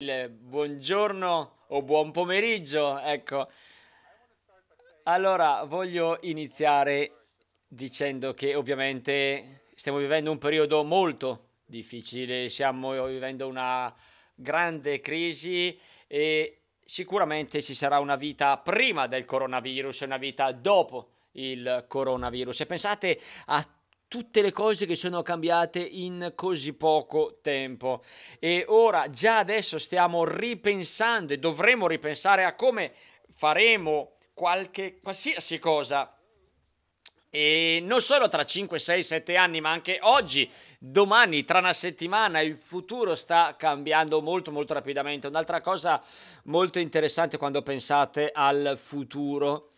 il buongiorno o buon pomeriggio, ecco. Allora, voglio iniziare dicendo che ovviamente stiamo vivendo un periodo molto difficile, stiamo vivendo una grande crisi e sicuramente ci sarà una vita prima del coronavirus e una vita dopo il coronavirus. E pensate a tutte le cose che sono cambiate in così poco tempo e ora già adesso stiamo ripensando e dovremo ripensare a come faremo qualche qualsiasi cosa e non solo tra 5, 6, 7 anni, ma anche oggi, domani, tra una settimana, il futuro sta cambiando molto molto rapidamente. Un'altra cosa molto interessante quando pensate al futuro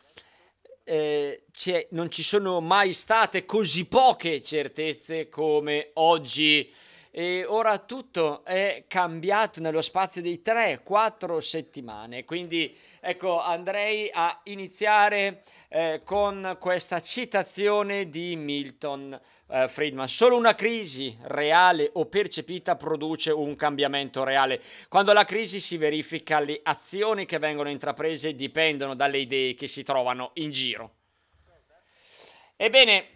eh, non ci sono mai state così poche certezze come oggi e ora tutto è cambiato nello spazio di 3-4 settimane. Quindi ecco, andrei a iniziare eh, con questa citazione di Milton eh, Friedman. Solo una crisi reale o percepita produce un cambiamento reale. Quando la crisi si verifica, le azioni che vengono intraprese dipendono dalle idee che si trovano in giro. Ebbene,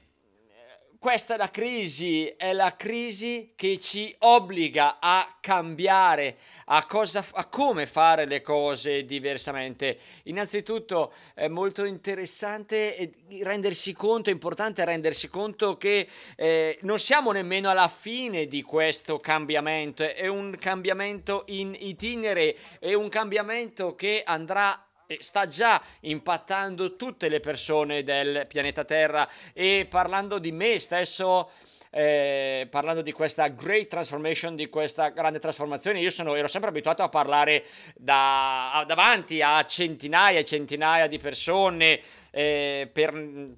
questa è la crisi, è la crisi che ci obbliga a cambiare, a, cosa, a come fare le cose diversamente. Innanzitutto è molto interessante eh, rendersi conto, è importante rendersi conto che eh, non siamo nemmeno alla fine di questo cambiamento, è un cambiamento in itinere, è un cambiamento che andrà sta già impattando tutte le persone del pianeta Terra e parlando di me stesso eh, parlando di questa great transformation, di questa grande trasformazione, io sono, ero sempre abituato a parlare da, a, davanti a centinaia e centinaia di persone, eh, per,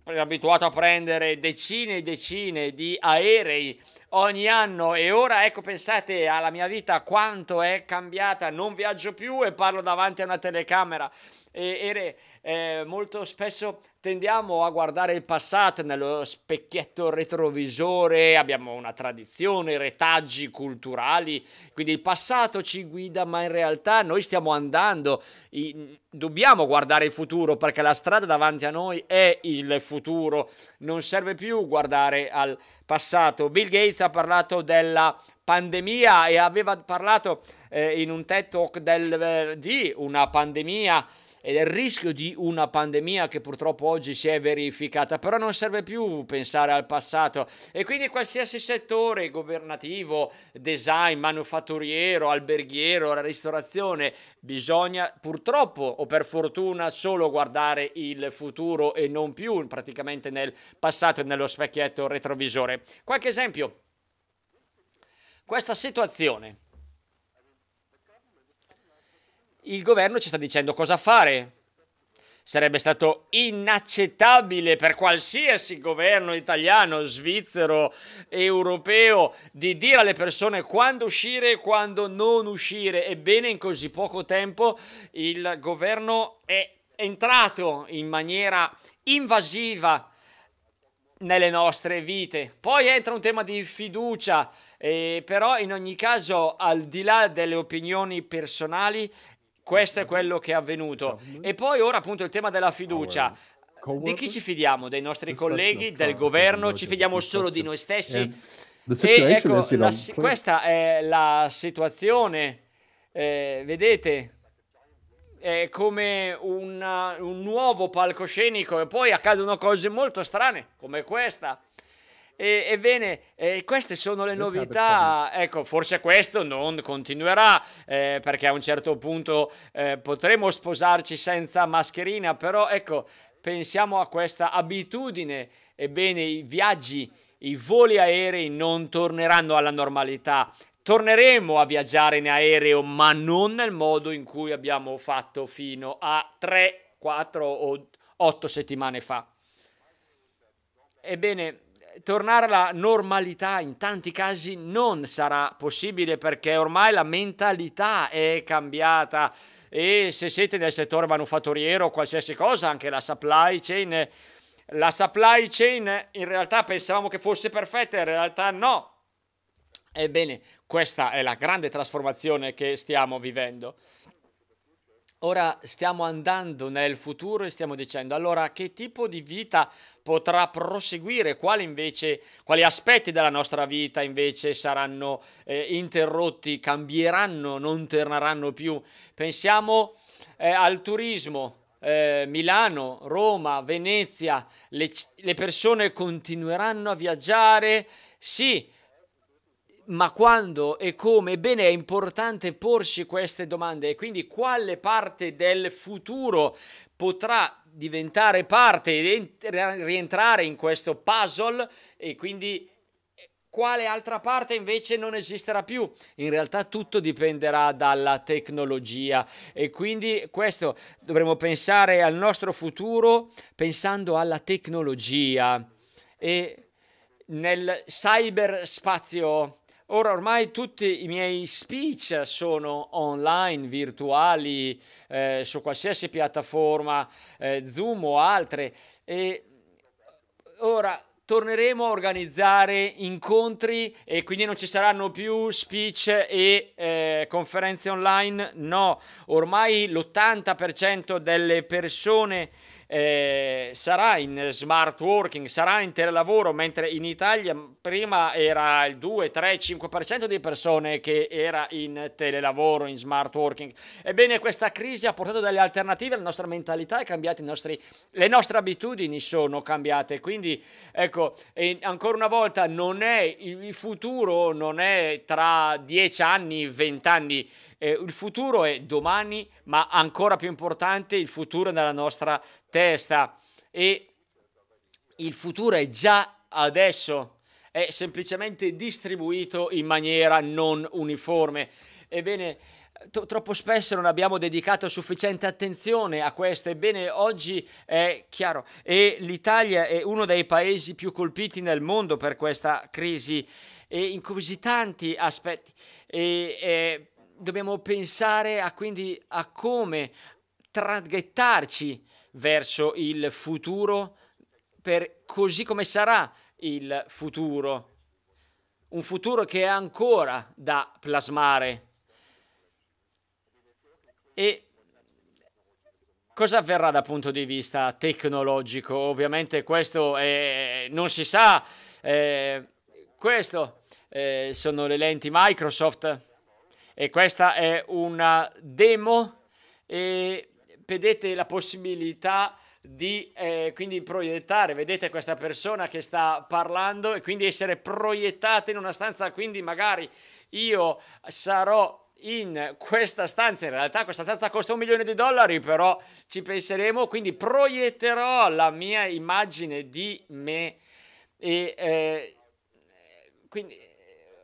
per, abituato a prendere decine e decine di aerei ogni anno e ora ecco pensate alla mia vita quanto è cambiata, non viaggio più e parlo davanti a una telecamera. E, e, eh, molto spesso tendiamo a guardare il passato nello specchietto retrovisore, abbiamo una tradizione, retaggi culturali, quindi il passato ci guida, ma in realtà noi stiamo andando, in... dobbiamo guardare il futuro perché la strada davanti a noi è il futuro, non serve più guardare al passato. Bill Gates ha parlato della pandemia e aveva parlato eh, in un TED Talk del, eh, di una pandemia ed è il rischio di una pandemia che purtroppo oggi si è verificata, però non serve più pensare al passato e quindi qualsiasi settore governativo, design, manufatturiero, alberghiero, ristorazione, bisogna purtroppo o per fortuna solo guardare il futuro e non più praticamente nel passato e nello specchietto retrovisore. Qualche esempio. Questa situazione il governo ci sta dicendo cosa fare. Sarebbe stato inaccettabile per qualsiasi governo italiano, svizzero, europeo di dire alle persone quando uscire e quando non uscire. Ebbene, in così poco tempo il governo è entrato in maniera invasiva nelle nostre vite. Poi entra un tema di fiducia, eh, però in ogni caso, al di là delle opinioni personali, questo è quello che è avvenuto. E poi ora appunto il tema della fiducia. Di chi ci fidiamo? Dei nostri colleghi, del governo? Ci fidiamo solo di noi stessi? Eh, e ecco, la, questa è la situazione. Eh, vedete, è come una, un nuovo palcoscenico e poi accadono cose molto strane come questa. E, ebbene, eh, queste sono le novità. Ecco, forse questo non continuerà eh, perché a un certo punto eh, potremo sposarci senza mascherina, però ecco, pensiamo a questa abitudine. Ebbene, i viaggi, i voli aerei non torneranno alla normalità. Torneremo a viaggiare in aereo, ma non nel modo in cui abbiamo fatto fino a 3, 4 o 8 settimane fa. Ebbene, tornare alla normalità in tanti casi non sarà possibile perché ormai la mentalità è cambiata e se siete nel settore manufatturiero o qualsiasi cosa, anche la supply chain, la supply chain in realtà pensavamo che fosse perfetta, in realtà no. Ebbene, questa è la grande trasformazione che stiamo vivendo. Ora stiamo andando nel futuro e stiamo dicendo allora che tipo di vita potrà proseguire, quali, invece, quali aspetti della nostra vita invece saranno eh, interrotti, cambieranno, non torneranno più. Pensiamo eh, al turismo, eh, Milano, Roma, Venezia, le, le persone continueranno a viaggiare, sì, ma quando e come? Ebbene è importante porci queste domande e quindi quale parte del futuro potrà diventare parte e rientrare in questo puzzle e quindi quale altra parte invece non esisterà più. In realtà tutto dipenderà dalla tecnologia e quindi questo dovremo pensare al nostro futuro pensando alla tecnologia e nel cyberspazio Ora ormai tutti i miei speech sono online, virtuali, eh, su qualsiasi piattaforma, eh, Zoom o altre. E ora torneremo a organizzare incontri e quindi non ci saranno più speech e eh, conferenze online. No, ormai l'80% delle persone eh, sarà in smart working, sarà in telelavoro, mentre in Italia prima era il 2, 3, 5% di persone che era in telelavoro, in smart working. Ebbene, questa crisi ha portato delle alternative, la nostra mentalità è cambiata, le nostre abitudini sono cambiate, quindi ecco, ancora una volta non è il futuro, non è tra 10 anni, 20 anni, eh, il futuro è domani, ma ancora più importante, il futuro è nella nostra testa e il futuro è già adesso, è semplicemente distribuito in maniera non uniforme. Ebbene, troppo spesso non abbiamo dedicato sufficiente attenzione a questo, ebbene oggi è chiaro e l'Italia è uno dei paesi più colpiti nel mondo per questa crisi e in così tanti aspetti. E, e eh, dobbiamo pensare a, quindi a come traghettarci verso il futuro per così come sarà il futuro. Un futuro che è ancora da plasmare. E cosa avverrà dal punto di vista tecnologico? Ovviamente questo è, non si sa. Eh, questo eh, sono le lenti Microsoft e questa è una demo e vedete la possibilità di eh, quindi proiettare, vedete questa persona che sta parlando e quindi essere proiettata in una stanza, quindi magari io sarò in questa stanza, in realtà questa stanza costa un milione di dollari, però ci penseremo, quindi proietterò la mia immagine di me e eh, quindi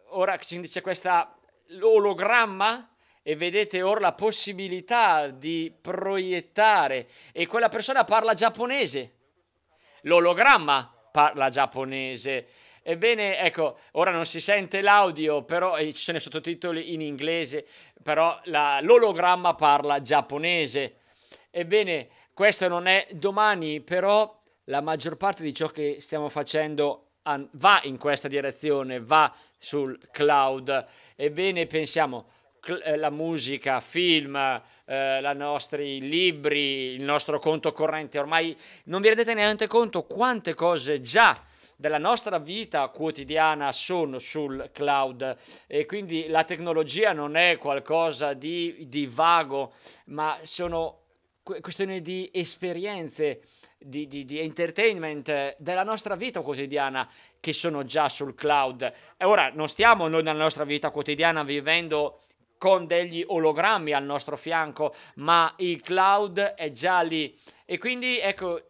ora c'è questa l'ologramma e vedete ora la possibilità di proiettare e quella persona parla giapponese. L'ologramma parla giapponese. Ebbene, ecco, ora non si sente l'audio, però ci sono i sottotitoli in inglese, però la, l'ologramma parla giapponese. Ebbene, questo non è domani, però la maggior parte di ciò che stiamo facendo va in questa direzione, va sul cloud. Ebbene, pensiamo eh, la musica, film, eh, i nostri libri, il nostro conto corrente, ormai non vi rendete neanche conto quante cose già della nostra vita quotidiana sono sul cloud e quindi la tecnologia non è qualcosa di, di vago, ma sono questione di esperienze, di, di, di, entertainment della nostra vita quotidiana che sono già sul cloud. E ora non stiamo noi nella nostra vita quotidiana vivendo con degli ologrammi al nostro fianco, ma il cloud è già lì. E quindi ecco,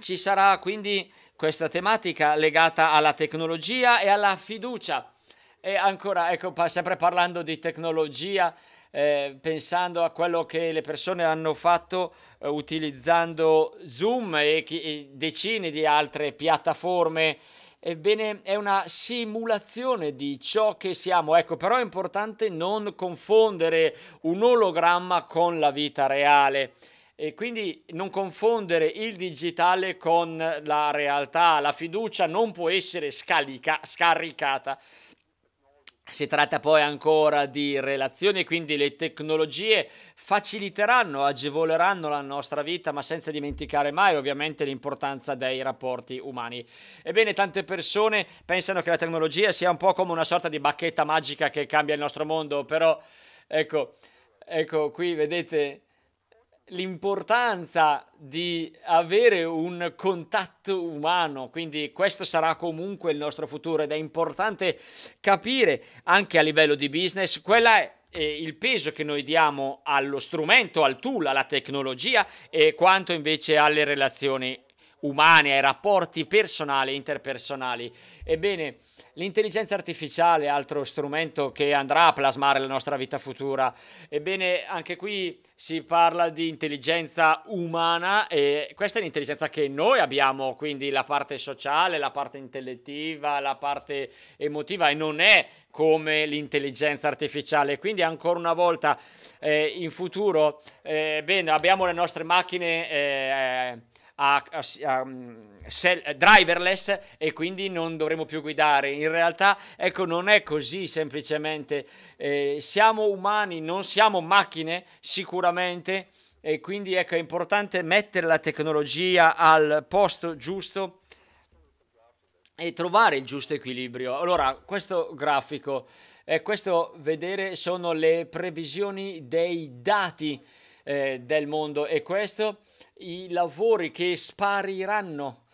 ci sarà quindi questa tematica legata alla tecnologia e alla fiducia. E ancora, ecco, sempre parlando di tecnologia, eh, pensando a quello che le persone hanno fatto eh, utilizzando Zoom e, chi, e decine di altre piattaforme. Ebbene, è una simulazione di ciò che siamo. Ecco, però è importante non confondere un ologramma con la vita reale. E quindi non confondere il digitale con la realtà. La fiducia non può essere scalica, scaricata si tratta poi ancora di relazioni, quindi le tecnologie faciliteranno, agevoleranno la nostra vita, ma senza dimenticare mai ovviamente l'importanza dei rapporti umani. Ebbene, tante persone pensano che la tecnologia sia un po' come una sorta di bacchetta magica che cambia il nostro mondo, però ecco, ecco qui vedete l'importanza di avere un contatto umano, quindi questo sarà comunque il nostro futuro ed è importante capire anche a livello di business qual è eh, il peso che noi diamo allo strumento, al tool, alla tecnologia e quanto invece alle relazioni umane, ai rapporti personali e interpersonali. Ebbene, l'intelligenza artificiale, altro strumento che andrà a plasmare la nostra vita futura, ebbene, anche qui si parla di intelligenza umana e questa è l'intelligenza che noi abbiamo, quindi la parte sociale, la parte intellettiva, la parte emotiva e non è come l'intelligenza artificiale. Quindi ancora una volta eh, in futuro, eh, bene, abbiamo le nostre macchine... Eh, a, a, a mm, sell, driverless e quindi non dovremo più guidare. In realtà, ecco, non è così semplicemente. Eh, siamo umani, non siamo macchine, sicuramente. E quindi ecco, è importante mettere la tecnologia al posto giusto e trovare il giusto equilibrio. Allora, questo grafico, e eh, questo vedere sono le previsioni dei dati eh, del mondo e questo i lavori che spariranno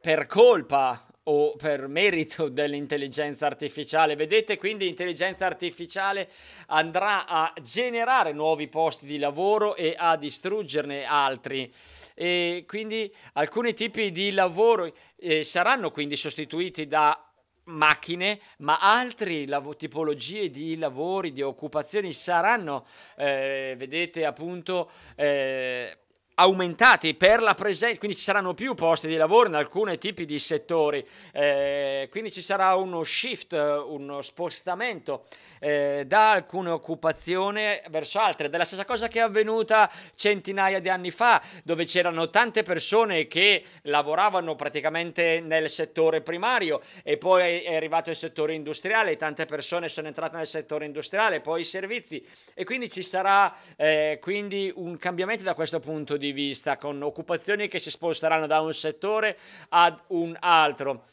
per colpa o per merito dell'intelligenza artificiale. Vedete quindi l'intelligenza artificiale andrà a generare nuovi posti di lavoro e a distruggerne altri e quindi alcuni tipi di lavoro eh, saranno quindi sostituiti da macchine, ma altre lav- tipologie di lavori, di occupazioni saranno, eh, vedete appunto, eh, aumentati per la presenza, quindi ci saranno più posti di lavoro in alcuni tipi di settori, eh, quindi ci sarà uno shift, uno spostamento eh, da alcune occupazioni verso altre, della stessa cosa che è avvenuta centinaia di anni fa, dove c'erano tante persone che lavoravano praticamente nel settore primario e poi è arrivato il settore industriale, tante persone sono entrate nel settore industriale, poi i servizi e quindi ci sarà eh, quindi un cambiamento da questo punto di vista di vista, con occupazioni che si sposteranno da un settore ad un altro.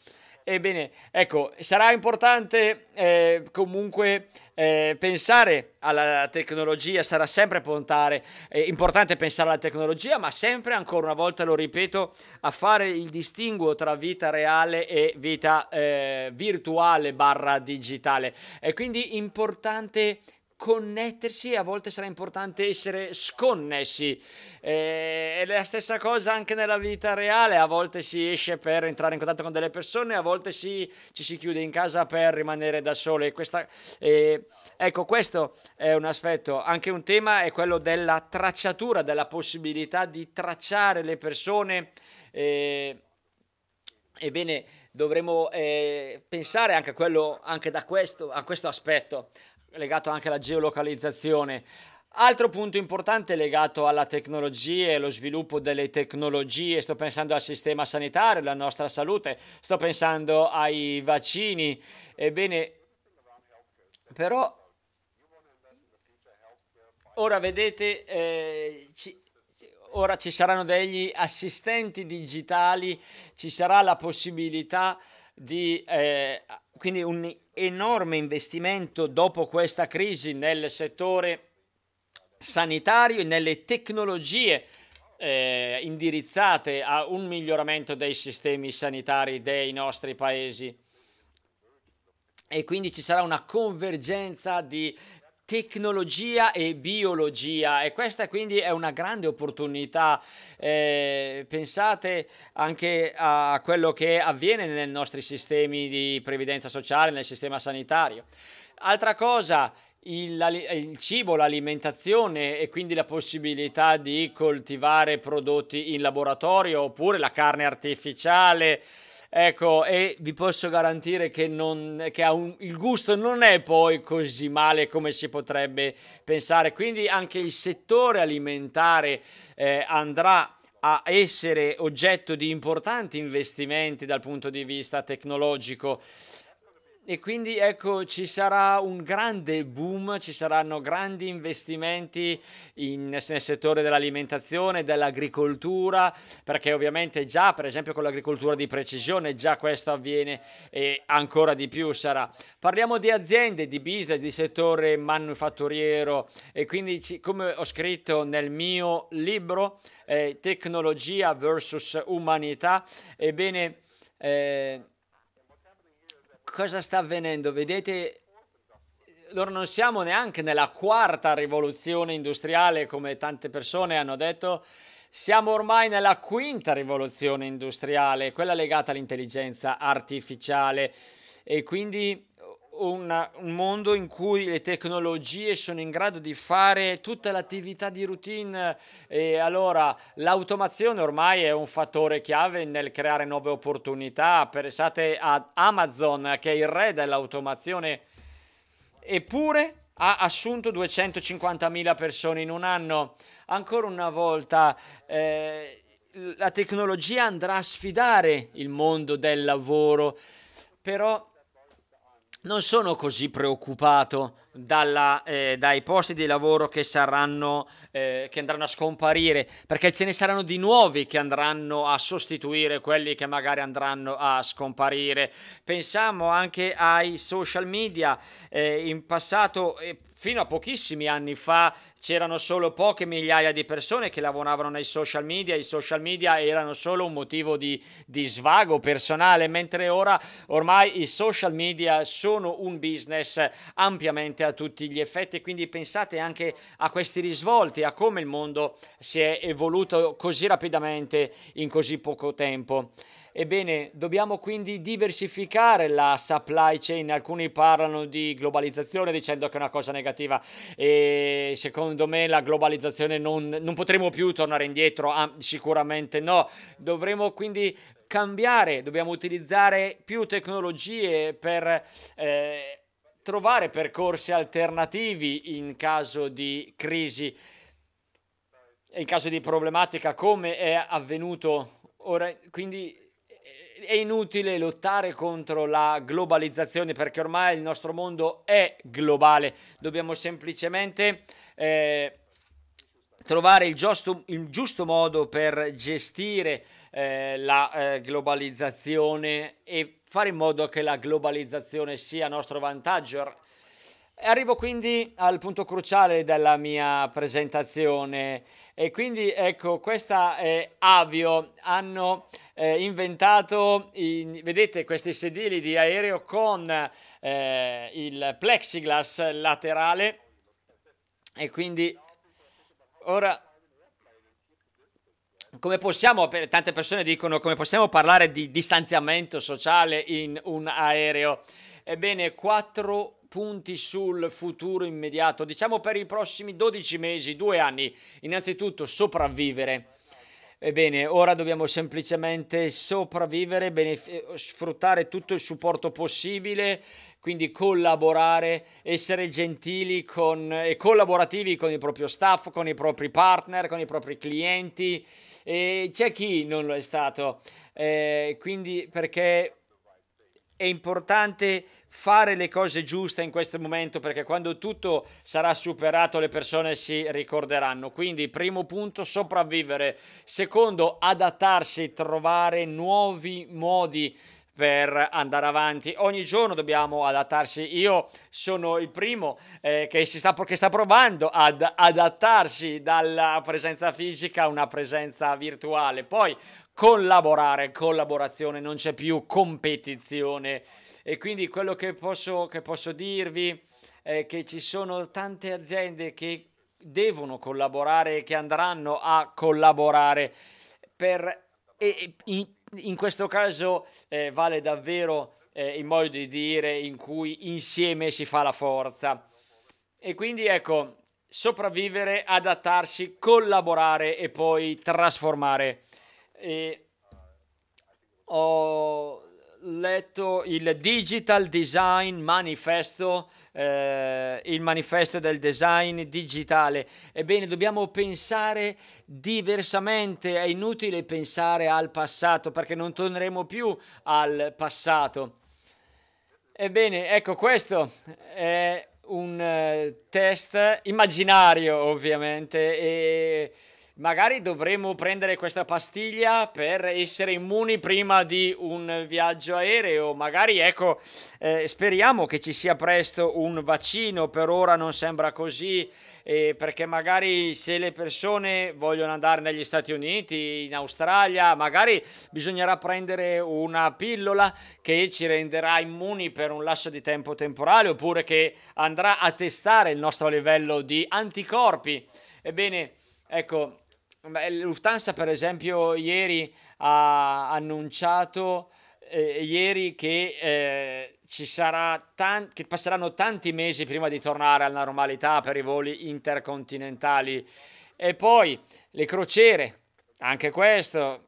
Ebbene, ecco, sarà importante eh, comunque eh, pensare alla tecnologia, sarà sempre puntare, eh, importante pensare alla tecnologia, ma sempre, ancora una volta lo ripeto, a fare il distinguo tra vita reale e vita eh, virtuale barra digitale. È quindi importante connettersi a volte sarà importante essere sconnessi. Eh, è la stessa cosa anche nella vita reale, a volte si esce per entrare in contatto con delle persone, a volte si, ci si chiude in casa per rimanere da sole. Questa, eh, ecco, questo è un aspetto. Anche un tema è quello della tracciatura, della possibilità di tracciare le persone. Eh, ebbene, dovremmo eh, pensare anche, quello, anche questo, a questo aspetto legato anche alla geolocalizzazione. Altro punto importante legato alla tecnologia e allo sviluppo delle tecnologie, sto pensando al sistema sanitario, alla nostra salute, sto pensando ai vaccini. Ebbene, però ora vedete, eh, ci, ora ci saranno degli assistenti digitali, ci sarà la possibilità di... Eh, quindi un enorme investimento dopo questa crisi nel settore sanitario e nelle tecnologie eh, indirizzate a un miglioramento dei sistemi sanitari dei nostri paesi e quindi ci sarà una convergenza di tecnologia e biologia e questa quindi è una grande opportunità eh, pensate anche a quello che avviene nei nostri sistemi di previdenza sociale nel sistema sanitario altra cosa il, il, cibo, l'alimentazione e quindi la possibilità di coltivare prodotti in laboratorio oppure la carne artificiale Ecco, e vi posso garantire che, non, che un, il gusto non è poi così male come si potrebbe pensare. Quindi anche il settore alimentare eh, andrà a essere oggetto di importanti investimenti dal punto di vista tecnologico e quindi ecco ci sarà un grande boom, ci saranno grandi investimenti in, nel settore dell'alimentazione, dell'agricoltura, perché ovviamente già per esempio con l'agricoltura di precisione già questo avviene e ancora di più sarà. Parliamo di aziende, di business, di settore manufatturiero e quindi ci, come ho scritto nel mio libro eh, Tecnologia versus Umanità, ebbene... Eh, cosa sta avvenendo? Vedete, loro non siamo neanche nella quarta rivoluzione industriale, come tante persone hanno detto, siamo ormai nella quinta rivoluzione industriale, quella legata all'intelligenza artificiale. E quindi un, un, mondo in cui le tecnologie sono in grado di fare tutta l'attività di routine e allora l'automazione ormai è un fattore chiave nel creare nuove opportunità. Pensate ad Amazon che è il re dell'automazione eppure ha assunto 250.000 persone in un anno. Ancora una volta eh, la tecnologia andrà a sfidare il mondo del lavoro, però non sono così preoccupato dalla, eh, dai posti di lavoro che, saranno, eh, che andranno a scomparire, perché ce ne saranno di nuovi che andranno a sostituire quelli che magari andranno a scomparire. Pensiamo anche ai social media, eh, in passato eh, fino a pochissimi anni fa c'erano solo poche migliaia di persone che lavoravano nei social media, i social media erano solo un motivo di, di svago personale, mentre ora ormai i social media sono un business ampiamente a tutti gli effetti, quindi pensate anche a questi risvolti, a come il mondo si è evoluto così rapidamente in così poco tempo. Ebbene, dobbiamo quindi diversificare la supply chain. Alcuni parlano di globalizzazione dicendo che è una cosa negativa e secondo me la globalizzazione non, non potremo più tornare indietro, ah, sicuramente no. Dovremo quindi cambiare, dobbiamo utilizzare più tecnologie per... Eh, trovare percorsi alternativi in caso di crisi in caso di problematica come è avvenuto ora quindi è inutile lottare contro la globalizzazione perché ormai il nostro mondo è globale, dobbiamo semplicemente eh, trovare il giusto, il giusto, modo per gestire eh, la eh, globalizzazione e fare in modo che la globalizzazione sia a nostro vantaggio. Arrivo quindi al punto cruciale della mia presentazione e quindi ecco, questa è eh, Avio, hanno eh, inventato, in, vedete questi sedili di aereo con eh, il plexiglass laterale e quindi ora come possiamo, tante persone dicono, come possiamo parlare di distanziamento sociale in un aereo? Ebbene, 4 punti sul futuro immediato, diciamo per i prossimi 12 mesi, due anni. Innanzitutto sopravvivere. Ebbene, ora dobbiamo semplicemente sopravvivere, benef- sfruttare tutto il supporto possibile, quindi collaborare, essere gentili con, e collaborativi con il proprio staff, con i propri partner, con i propri clienti. E c'è chi non lo è stato, eh, quindi perché è importante fare le cose giuste in questo momento perché quando tutto sarà superato le persone si ricorderanno. Quindi primo punto sopravvivere, secondo adattarsi, trovare nuovi modi per andare avanti. Ogni giorno dobbiamo adattarsi. Io sono il primo eh, che, sta, che, sta, provando ad adattarsi dalla presenza fisica a una presenza virtuale. Poi collaborare, collaborazione, non c'è più competizione. E quindi quello che posso, che posso dirvi è che ci sono tante aziende che devono collaborare e che andranno a collaborare per, e, in, in, questo caso eh, vale davvero eh, il modo di dire in cui insieme si fa la forza. E quindi ecco, sopravvivere, adattarsi, collaborare e poi trasformare e ho letto il Digital Design Manifesto, eh, il manifesto del design digitale. Ebbene, dobbiamo pensare diversamente, è inutile pensare al passato perché non torneremo più al passato. Ebbene, ecco, questo è un eh, test immaginario ovviamente e magari dovremmo prendere questa pastiglia per essere immuni prima di un viaggio aereo. Magari, ecco, eh, speriamo che ci sia presto un vaccino. Per ora non sembra così, eh, perché magari se le persone vogliono andare negli Stati Uniti, in Australia, magari bisognerà prendere una pillola che ci renderà immuni per un lasso di tempo temporale oppure che andrà a testare il nostro livello di anticorpi. Ebbene, ecco, Beh, Lufthansa, per esempio, ieri ha annunciato eh, ieri che, eh, ci tan- che passeranno tanti mesi prima di tornare alla normalità per i voli intercontinentali. E poi le crociere, anche questo,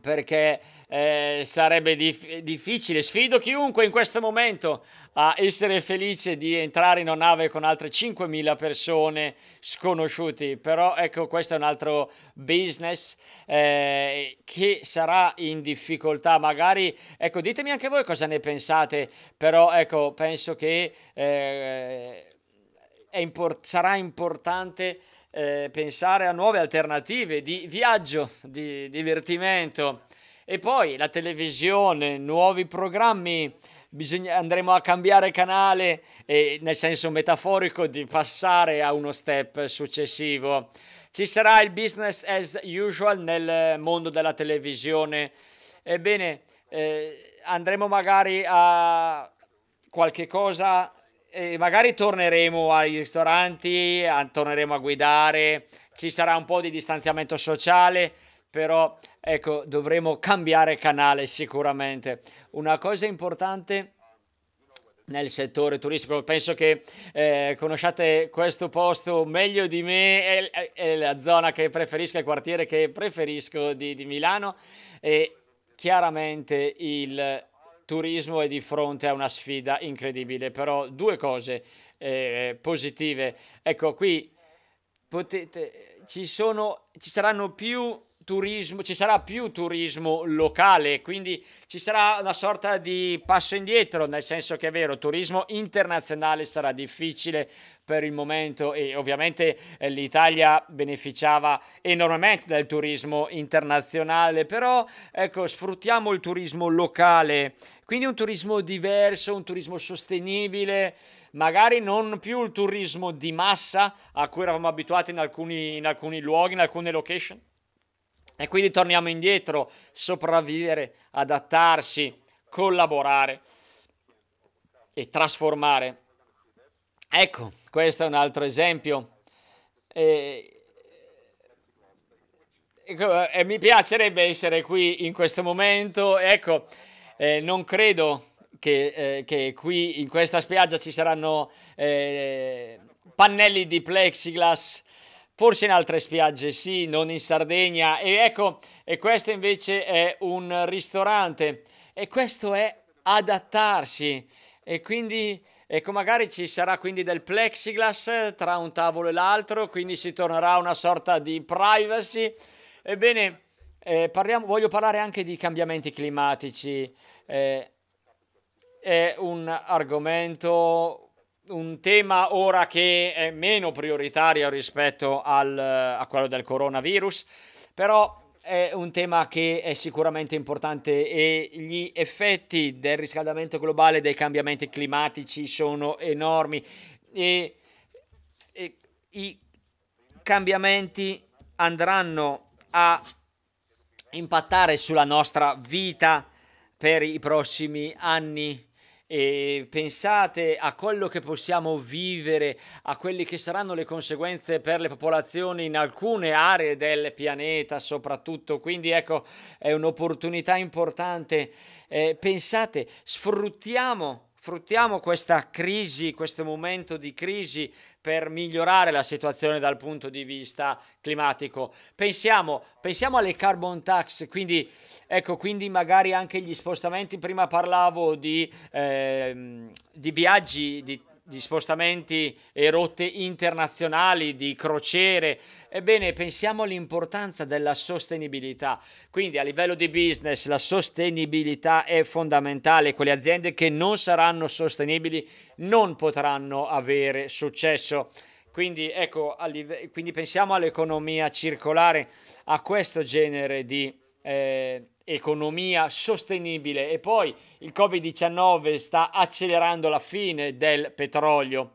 perché eh, sarebbe dif- difficile. Sfido chiunque in questo momento a essere felice di entrare in una nave con altre 5.000 persone sconosciute. Però ecco, questo è un altro business eh, che sarà in difficoltà. Magari, ecco, ditemi anche voi cosa ne pensate. Però ecco, penso che eh, import- sarà importante... Eh, pensare a nuove alternative di viaggio, di divertimento. E poi la televisione, nuovi programmi, bisogna, andremo a cambiare canale, e nel senso metaforico di passare a uno step successivo. Ci sarà il business as usual nel mondo della televisione. Ebbene, eh, andremo magari a qualche cosa, e magari torneremo ai ristoranti, a, torneremo a guidare, ci sarà un po' di distanziamento sociale però ecco, dovremo cambiare canale sicuramente. Una cosa importante nel settore turistico. Penso che eh, conosciate questo posto meglio di me, è, è, la zona che preferisco, il quartiere che preferisco di, di Milano e chiaramente il turismo è di fronte a una sfida incredibile, però due cose eh, positive. Ecco, qui potete, ci, sono, ci saranno più turismo, ci sarà più turismo locale, quindi ci sarà una sorta di passo indietro, nel senso che è vero, turismo internazionale sarà difficile per il momento e ovviamente eh, l'Italia beneficiava enormemente dal turismo internazionale, però ecco, sfruttiamo il turismo locale, quindi un turismo diverso, un turismo sostenibile magari non più il turismo di massa a cui eravamo abituati in alcuni, in alcuni luoghi, in alcune location, e quindi torniamo indietro, sopravvivere, adattarsi, collaborare e trasformare. Ecco, questo è un altro esempio. E, ecco, e mi piacerebbe essere qui in questo momento. Ecco, eh, non credo che, eh, che, qui in questa spiaggia ci saranno eh, pannelli di plexiglass forse in altre spiagge sì, non in Sardegna. E ecco, e questo invece è un ristorante e questo è adattarsi e quindi ecco magari ci sarà quindi del plexiglass tra un tavolo e l'altro, quindi si tornerà a una sorta di privacy. Ebbene, eh, parliamo, voglio parlare anche di cambiamenti climatici. Eh, è un argomento un tema ora che è meno prioritario rispetto al, eh, a quello del coronavirus, però è un tema che è sicuramente importante e gli effetti del riscaldamento globale, dei cambiamenti climatici sono enormi e, e i cambiamenti andranno a impattare sulla nostra vita per i prossimi anni e pensate a quello che possiamo vivere, a quelle che saranno le conseguenze per le popolazioni in alcune aree del pianeta soprattutto, quindi ecco è un'opportunità importante, eh, pensate, sfruttiamo sfruttiamo questa crisi, questo momento di crisi per migliorare la situazione dal punto di vista climatico. Pensiamo, pensiamo alle carbon tax, quindi, ecco, quindi magari anche gli spostamenti, prima parlavo di, eh, di viaggi, di di spostamenti e rotte internazionali, di crociere. Ebbene, pensiamo all'importanza della sostenibilità. Quindi a livello di business la sostenibilità è fondamentale. Quelle aziende che non saranno sostenibili non potranno avere successo. Quindi, ecco, a quindi pensiamo all'economia circolare, a questo genere di eh, economia sostenibile e poi il Covid-19 sta accelerando la fine del petrolio.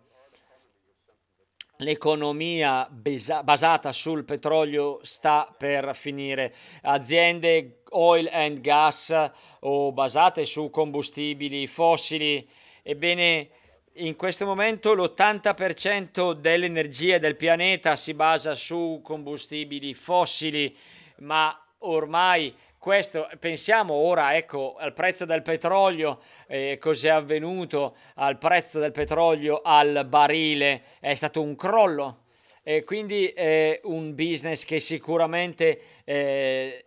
L'economia basata sul petrolio sta per finire. Aziende oil and gas o basate su combustibili fossili, ebbene in questo momento l'80% dell'energia del pianeta si basa su combustibili fossili, ma ormai questo pensiamo ora ecco al prezzo del petrolio eh, cos'è avvenuto al prezzo del petrolio al barile è stato un crollo e quindi è un business che sicuramente eh,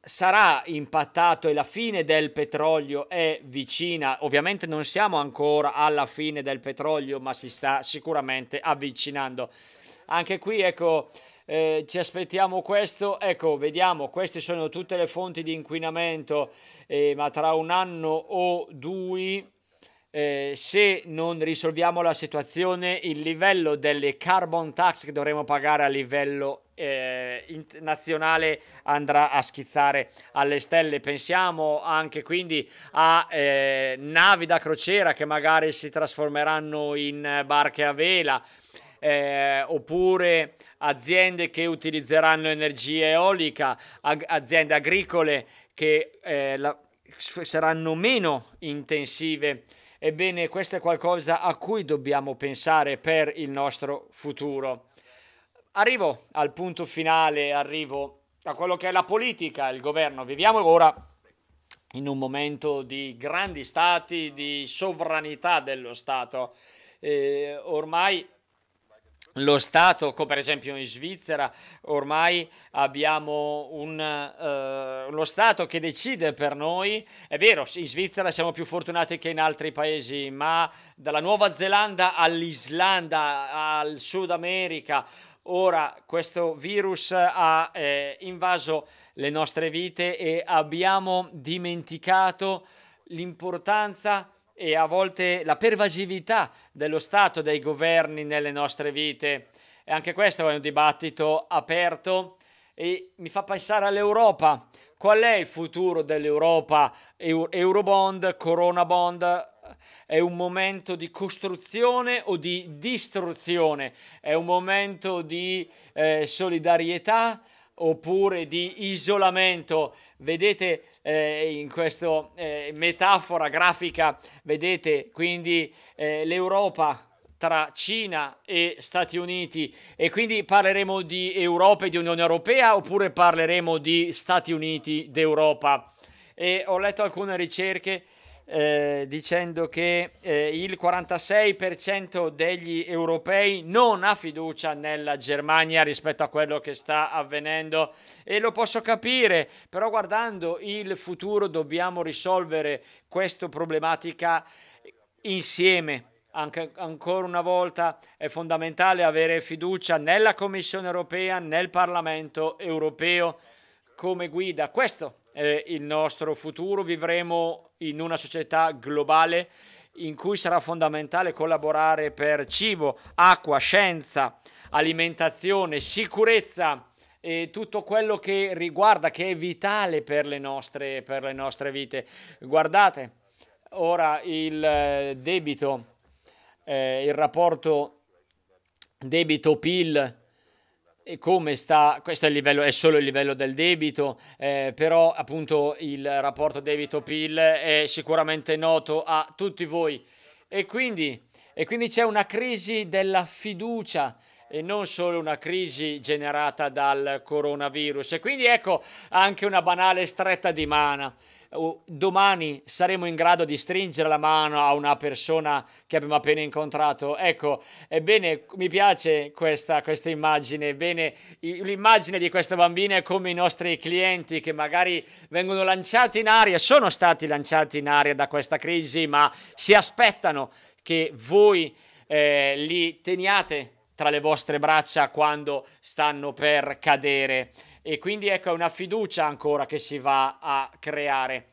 sarà impattato e la fine del petrolio è vicina. Ovviamente non siamo ancora alla fine del petrolio, ma si sta sicuramente avvicinando. Anche qui, ecco, eh, ci aspettiamo questo. Ecco, vediamo, queste sono tutte le fonti di inquinamento, eh, ma tra un anno o due, eh, se non risolviamo la situazione, il livello delle carbon tax che dovremo pagare a livello eh, nazionale andrà a schizzare alle stelle. Pensiamo anche quindi a eh, navi da crociera che magari si trasformeranno in barche a vela. Eh, oppure aziende che utilizzeranno energia eolica, ag aziende agricole che eh, la, saranno meno intensive. Ebbene, questo è qualcosa a cui dobbiamo pensare per il nostro futuro. Arrivo al punto finale, arrivo a quello che è la politica, il governo. Viviamo ora in un momento di grandi stati, di sovranità dello Stato. Eh, ormai lo Stato, come per esempio in Svizzera, ormai abbiamo un, eh, lo Stato che decide per noi. È vero, in Svizzera siamo più fortunati che in altri paesi, ma dalla Nuova Zelanda all'Islanda, al Sud America, ora questo virus ha eh, invaso le nostre vite e abbiamo dimenticato l'importanza e a volte la pervasività dello Stato, dei governi nelle nostre vite. E anche questo è un dibattito aperto e mi fa pensare all'Europa. Qual è il futuro dell'Europa? Eurobond, Corona Bond, eh, è un momento di costruzione o di distruzione? È un momento di eh, solidarietà? oppure di isolamento. Vedete eh, in questa eh, metafora grafica, vedete quindi eh, l'Europa tra Cina e Stati Uniti e quindi parleremo di Europa e di Unione Europea oppure parleremo di Stati Uniti d'Europa. E ho letto alcune ricerche eh, dicendo che eh, il 46% degli europei non ha fiducia nella Germania rispetto a quello che sta avvenendo e lo posso capire, però guardando il futuro dobbiamo risolvere questa problematica insieme. Anche, ancora una volta è fondamentale avere fiducia nella Commissione europea, nel Parlamento europeo come guida. Questo è il nostro futuro, vivremo in una società globale in cui sarà fondamentale collaborare per cibo, acqua, scienza, alimentazione, sicurezza e tutto quello che riguarda, che è vitale per le nostre, per le nostre vite. Guardate ora il eh, debito, eh, il rapporto debito-PIL e come sta, questo è, livello, è, solo il livello del debito, eh, però appunto il rapporto debito-PIL è sicuramente noto a tutti voi e quindi, e quindi c'è una crisi della fiducia e non solo una crisi generata dal coronavirus e quindi ecco anche una banale stretta di mano domani saremo in grado di stringere la mano a una persona che abbiamo appena incontrato. Ecco, ebbene, mi piace questa, questa immagine, ebbene, l'immagine di questa bambina è come i nostri clienti che magari vengono lanciati in aria, sono stati lanciati in aria da questa crisi, ma si aspettano che voi eh, li teniate tra le vostre braccia quando stanno per cadere. E quindi ecco, una fiducia ancora che si va a creare.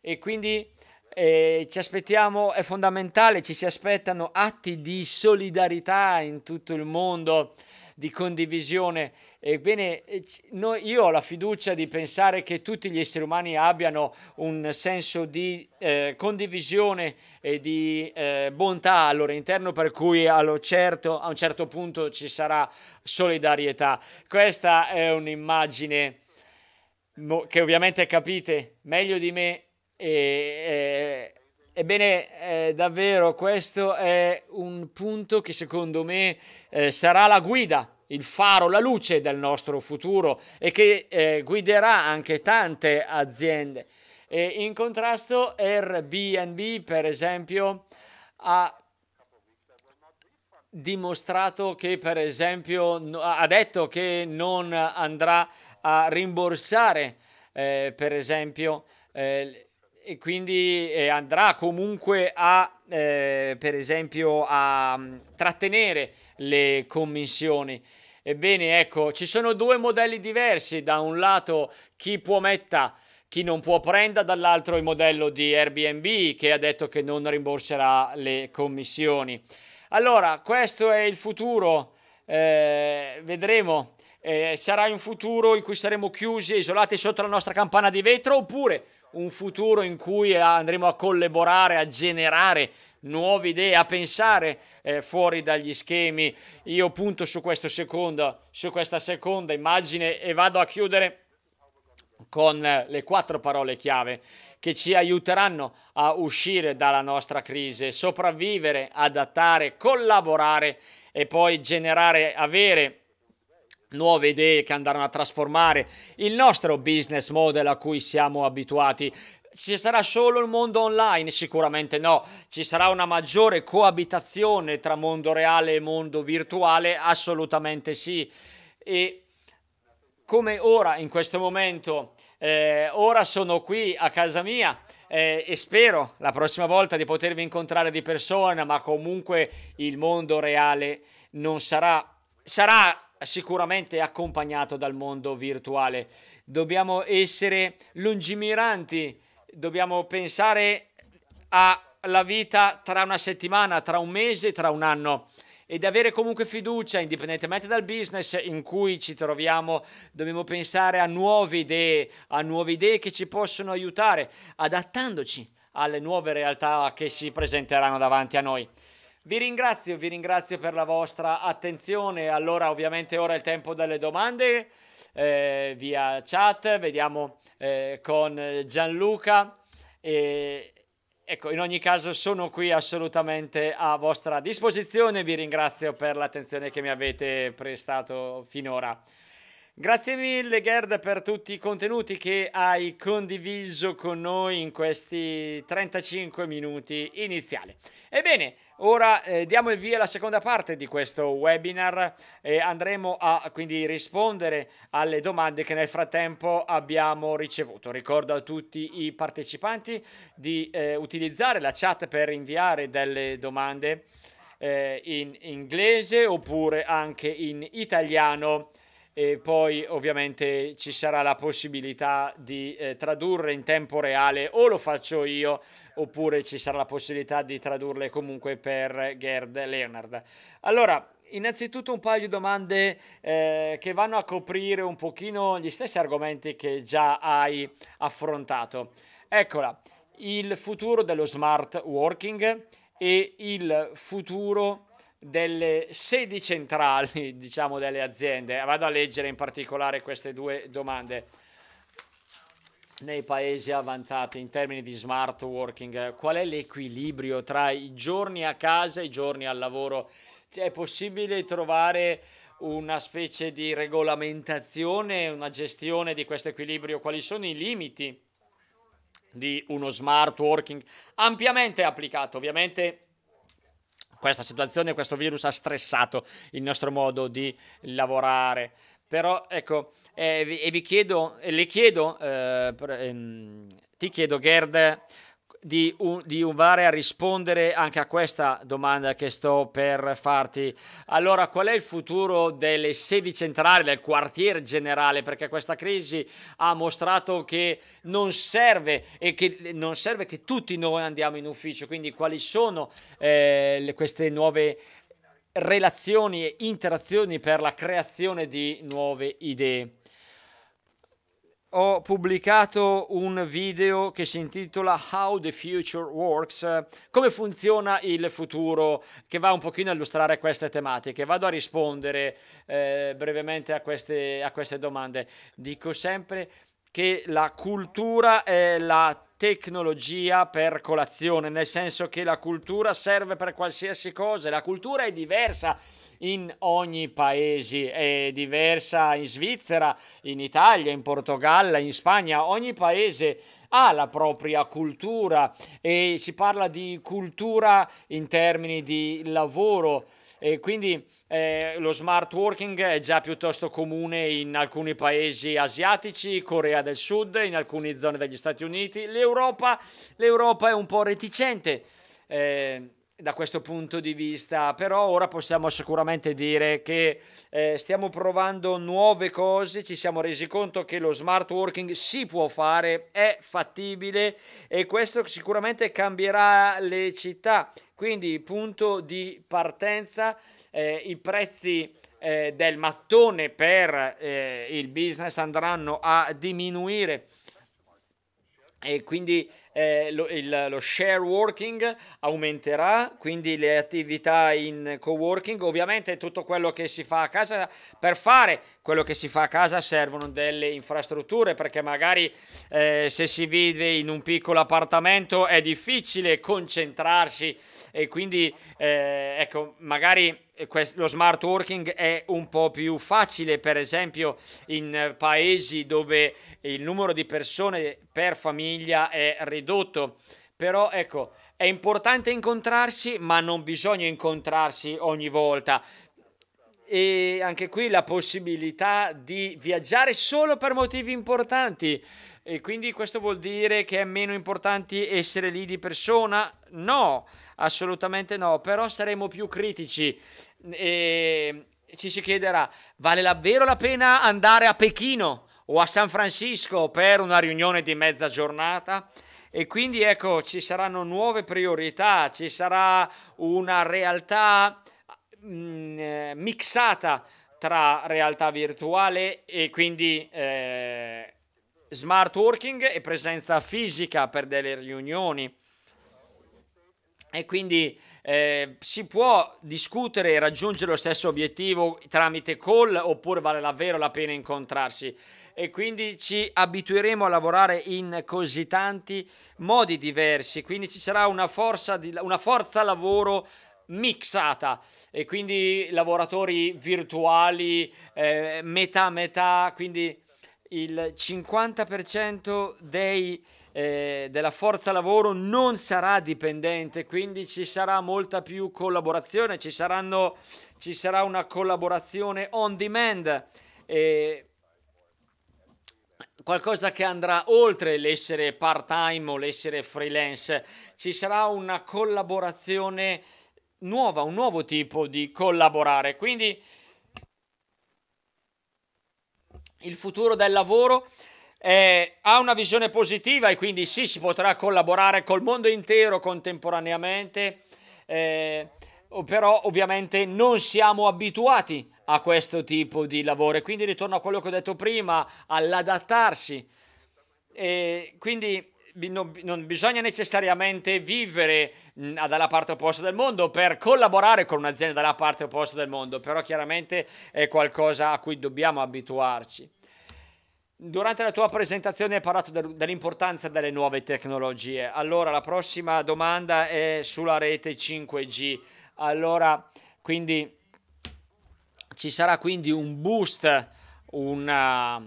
E quindi eh, ci aspettiamo, è fondamentale, ci si aspettano atti di solidarietà in tutto il mondo, di condivisione Ebbene, eh, io ho la fiducia di pensare che tutti gli esseri umani abbiano un senso di eh, condivisione e di eh, bontà al loro interno, per cui certo, a un certo punto ci sarà solidarietà. Questa è un'immagine che ovviamente capite meglio di me. E, e, eh, Ebbene, eh, davvero questo è un punto che secondo me eh, sarà la guida il faro, la luce del nostro futuro e che eh, guiderà anche tante aziende. E in contrasto Airbnb, per esempio, ha dimostrato che, per esempio, ha detto che non andrà a rimborsare, eh, per esempio, eh, e quindi eh, andrà comunque a, eh, per esempio, a trattenere le commissioni. Ebbene, ecco, ci sono due modelli diversi. Da un lato chi può metta chi non può prenda, dall'altro il modello di Airbnb che ha detto che non rimborserà le commissioni. Allora, questo è il futuro, eh, vedremo. Eh, sarà un futuro in cui saremo chiusi e isolati sotto la nostra campana di vetro oppure un futuro in cui andremo a collaborare, a generare nuove idee, a pensare eh, fuori dagli schemi. Io punto su, secondo, su questa seconda immagine e vado a chiudere con eh, le quattro parole chiave che ci aiuteranno a uscire dalla nostra crisi, sopravvivere, adattare, collaborare e poi generare, avere nuove idee che andranno a trasformare il nostro business model a cui siamo abituati ci sarà solo il mondo online? Sicuramente no. Ci sarà una maggiore coabitazione tra mondo reale e mondo virtuale? Assolutamente sì. E come ora, in questo momento, eh, ora sono qui a casa mia eh, e spero la prossima volta di potervi incontrare di persona, ma comunque il mondo reale non sarà... sarà sicuramente accompagnato dal mondo virtuale. Dobbiamo essere lungimiranti dobbiamo pensare alla vita tra una settimana, tra un mese, tra un anno ed avere comunque fiducia, indipendentemente dal business in cui ci troviamo, dobbiamo pensare a nuove idee, a nuove idee che ci possono aiutare, adattandoci alle nuove realtà che si presenteranno davanti a noi. Vi ringrazio, vi ringrazio per la vostra attenzione. Allora, ovviamente ora è il tempo delle domande eh, via chat. Vediamo eh, con Gianluca. E, ecco, in ogni caso sono qui assolutamente a vostra disposizione. Vi ringrazio per l'attenzione che mi avete prestato finora. Grazie mille Gerd per tutti i contenuti che hai condiviso con noi in questi 35 minuti iniziali. Ebbene, ora eh, diamo il via alla seconda parte di questo webinar e andremo a quindi rispondere alle domande che nel frattempo abbiamo ricevuto. Ricordo a tutti i partecipanti di eh, utilizzare la chat per inviare delle domande eh, in inglese oppure anche in italiano e poi ovviamente ci sarà la possibilità di eh, tradurre in tempo reale o lo faccio io oppure ci sarà la possibilità di tradurle comunque per Gerd Leonard. Allora, innanzitutto un paio di domande eh, che vanno a coprire un pochino gli stessi argomenti che già hai affrontato. Eccola, il futuro dello smart working e il futuro delle sedi centrali, diciamo, delle aziende. Vado a leggere in particolare queste due domande nei paesi avanzati in termini di smart working. Qual è l'equilibrio tra i giorni a casa e i giorni al lavoro? Cioè, è possibile trovare una specie di regolamentazione, una gestione di questo equilibrio? Quali sono i limiti di uno smart working ampiamente applicato? Ovviamente questa situazione, questo virus ha stressato il nostro modo di lavorare. Però ecco, eh, e vi chiedo, le chiedo, eh, ehm, ti chiedo Gerd, di, un, di Unvare a rispondere anche a questa domanda che sto per farti. Allora, qual è il futuro delle sedi centrali, del quartier generale? Perché questa crisi ha mostrato che non serve, e che, non serve che tutti noi andiamo in ufficio. Quindi, quali sono eh, le, queste nuove relazioni e interazioni per la creazione di nuove idee? ho pubblicato un video che si intitola How the Future Works, come funziona il futuro, che va un pochino a illustrare queste tematiche. Vado a rispondere eh, brevemente a queste, a queste domande. Dico sempre che la cultura è la tecnologia per colazione, nel senso che la cultura serve per qualsiasi cosa, la cultura è diversa in ogni paese, è diversa in Svizzera, in Italia, in Portogallo, in Spagna, ogni paese ha la propria cultura e si parla di cultura in termini di lavoro e quindi eh, lo smart working è già piuttosto comune in alcuni paesi asiatici, Corea del Sud, in alcune zone degli Stati Uniti. L'Europa, l'Europa è un po' reticente. Eh, da questo punto di vista, però ora possiamo sicuramente dire che eh, stiamo provando nuove cose, ci siamo resi conto che lo smart working si può fare, è fattibile e questo sicuramente cambierà le città. Quindi il punto di partenza, eh, i prezzi eh, del mattone per eh, il business andranno a diminuire e quindi eh, lo, il, lo, share working aumenterà, quindi le attività in co-working, ovviamente tutto quello che si fa a casa, per fare quello che si fa a casa servono delle infrastrutture, perché magari eh, se si vive in un piccolo appartamento è difficile concentrarsi e quindi eh, ecco, magari lo smart working è un po' più facile, per esempio in paesi dove il numero di persone per famiglia è ridotto. Però ecco, è importante incontrarsi, ma non bisogna incontrarsi ogni volta. E anche qui la possibilità di viaggiare solo per motivi importanti. E quindi questo vuol dire che è meno importante essere lì di persona? No, assolutamente no, però saremo più critici e ci si chiederà, vale davvero la pena andare a Pechino o a San Francisco per una riunione di mezza giornata? E quindi ecco, ci saranno nuove priorità, ci sarà una realtà mh, mm, eh, mixata tra realtà virtuale e quindi... Eh, smart working e presenza fisica per delle riunioni. E quindi eh, si può discutere e raggiungere lo stesso obiettivo tramite call oppure vale davvero la pena incontrarsi. E quindi ci abitueremo a lavorare in così tanti modi diversi. Quindi ci sarà una forza, di, una forza lavoro mixata e quindi lavoratori virtuali, eh, metà metà, quindi il 50% dei, eh, della forza lavoro non sarà dipendente, quindi ci sarà molta più collaborazione, ci, saranno, ci sarà una collaborazione on demand. Eh, qualcosa che andrà oltre l'essere part time o l'essere freelance, ci sarà una collaborazione nuova, un nuovo tipo di collaborare. Quindi il futuro del lavoro eh, ha una visione positiva e quindi sì, si potrà collaborare col mondo intero contemporaneamente, eh, però ovviamente non siamo abituati a questo tipo di lavoro e quindi ritorno a quello che ho detto prima, all'adattarsi. Eh, quindi non, non, bisogna necessariamente vivere mh, dalla parte opposta del mondo per collaborare con un'azienda dalla parte opposta del mondo, però chiaramente è qualcosa a cui dobbiamo abituarci. Durante la tua presentazione hai parlato de- dell'importanza delle nuove tecnologie. Allora, la prossima domanda è sulla rete 5G. Allora, quindi ci sarà quindi un boost, una,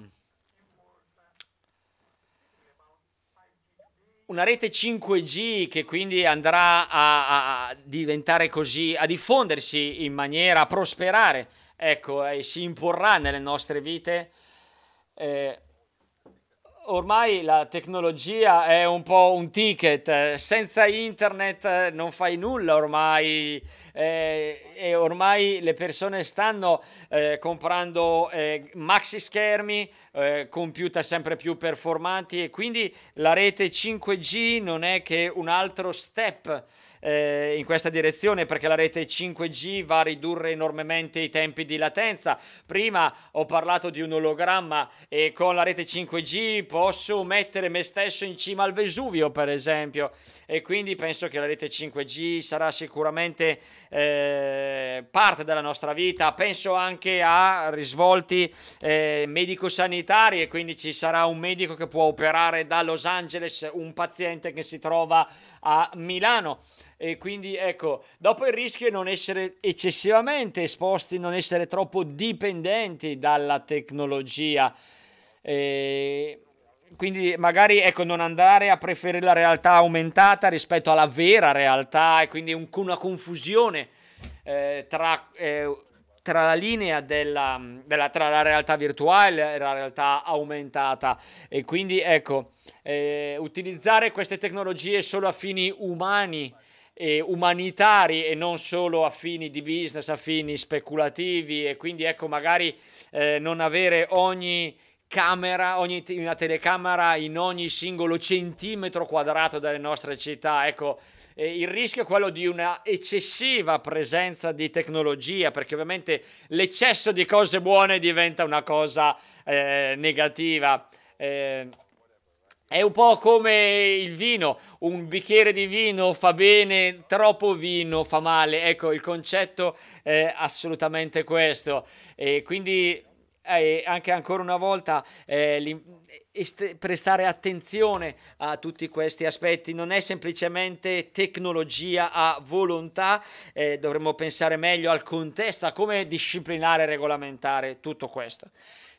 una rete 5G che quindi andrà a, a diventare così, a diffondersi in maniera a prosperare, ecco, eh, e si imporrà nelle nostre vite. Eh, ormai la tecnologia è un po' un ticket, eh, senza internet eh, non fai nulla ormai eh, e ormai le persone stanno eh, comprando eh, maxi schermi, eh, computer sempre più performanti e quindi la rete 5G non è che un altro step eh, in questa direzione perché la rete 5G va a ridurre enormemente i tempi di latenza. Prima ho parlato di un ologramma e con la rete 5G posso mettere me stesso in cima al Vesuvio, per esempio, e quindi penso che la rete 5G sarà sicuramente eh, parte della nostra vita. Penso anche a risvolti eh, medico-sanitari e quindi ci sarà un medico che può operare da Los Angeles un paziente che si trova a Milano. E quindi ecco, dopo il rischio è non essere eccessivamente esposti, non essere troppo dipendenti dalla tecnologia. E quindi magari ecco, non andare a preferire la realtà aumentata rispetto alla vera realtà e quindi un, una confusione eh, tra eh, tra la linea della, della, tra la realtà virtuale e la realtà aumentata e quindi ecco eh, utilizzare queste tecnologie solo a fini umani e umanitari e non solo a fini di business, a fini speculativi e quindi ecco magari eh, non avere ogni camera, ogni, una telecamera in ogni singolo centimetro quadrato delle nostre città. Ecco, eh, il rischio è quello di una eccessiva presenza di tecnologia, perché ovviamente l'eccesso di cose buone diventa una cosa eh, negativa. Eh, è un po' come il vino, un bicchiere di vino fa bene, troppo vino fa male, ecco il concetto è assolutamente questo. E quindi eh, e anche ancora una volta eh, est- prestare attenzione a tutti questi aspetti non è semplicemente tecnologia a volontà eh, dovremmo pensare meglio al contesto a come disciplinare e regolamentare tutto questo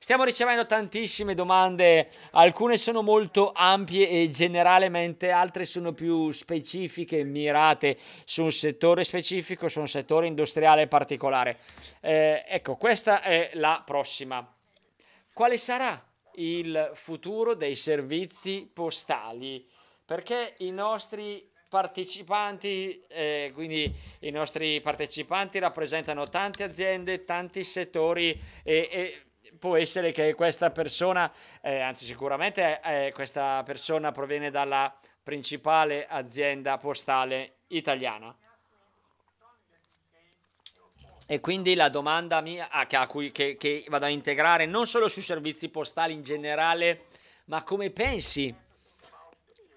Stiamo ricevendo tantissime domande, alcune sono molto ampie e generalmente, altre sono più specifiche, mirate su un settore specifico, su un settore industriale particolare. Eh, ecco, questa è la prossima. Quale sarà il futuro dei servizi postali? Perché i nostri partecipanti, eh, quindi i nostri partecipanti rappresentano tante aziende, tanti settori e, e può essere che questa persona, eh, anzi sicuramente eh, questa persona proviene dalla principale azienda postale italiana. E quindi la domanda mia, ah, che, cui, che, che vado a integrare non solo sui servizi postali in generale, ma come pensi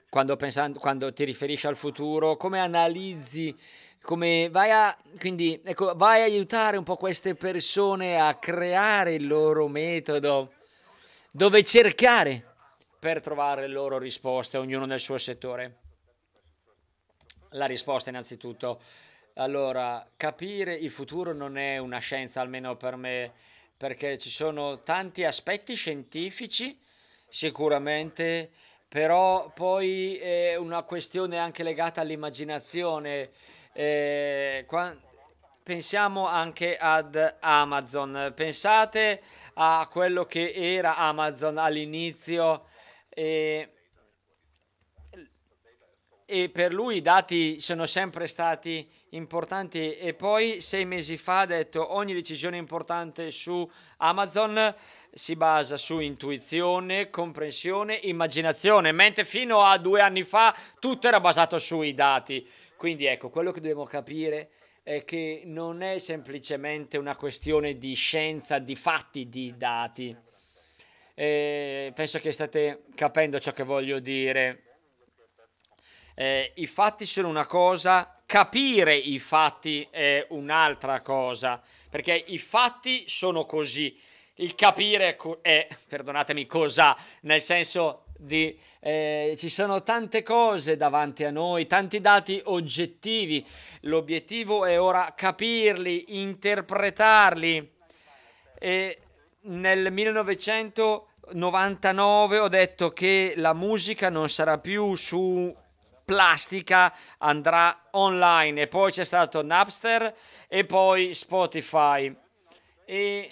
quando, pensando, quando ti riferisci al futuro, come analizzi come vai a, quindi, ecco, vai a aiutare un po' queste persone a creare il loro metodo, dove cercare per trovare le loro risposte, ognuno nel suo settore. La risposta innanzitutto. Allora, capire il futuro non è una scienza, almeno per me, perché ci sono tanti aspetti scientifici, sicuramente, però poi è una questione anche legata all'immaginazione eh, pensiamo anche ad Amazon. Pensate a quello che era Amazon all'inizio e, e per lui i dati sono sempre stati importanti e poi sei mesi fa ha detto ogni decisione importante su Amazon si basa su intuizione, comprensione, immaginazione, mentre fino a due anni fa tutto era basato sui dati. Quindi ecco, quello che dobbiamo capire è che non è semplicemente una questione di scienza, di fatti, di dati. Eh, penso che state capendo ciò che voglio dire. Eh, I fatti sono una cosa, capire i fatti è un'altra cosa, perché i fatti sono così. Il capire è, perdonatemi, cosa, nel senso di, eh, ci sono tante cose davanti a noi, tanti dati oggettivi. L'obiettivo è ora capirli, interpretarli. E nel 1999 ho detto che la musica non sarà più su plastica, andrà online. E poi c'è stato Napster e poi Spotify. E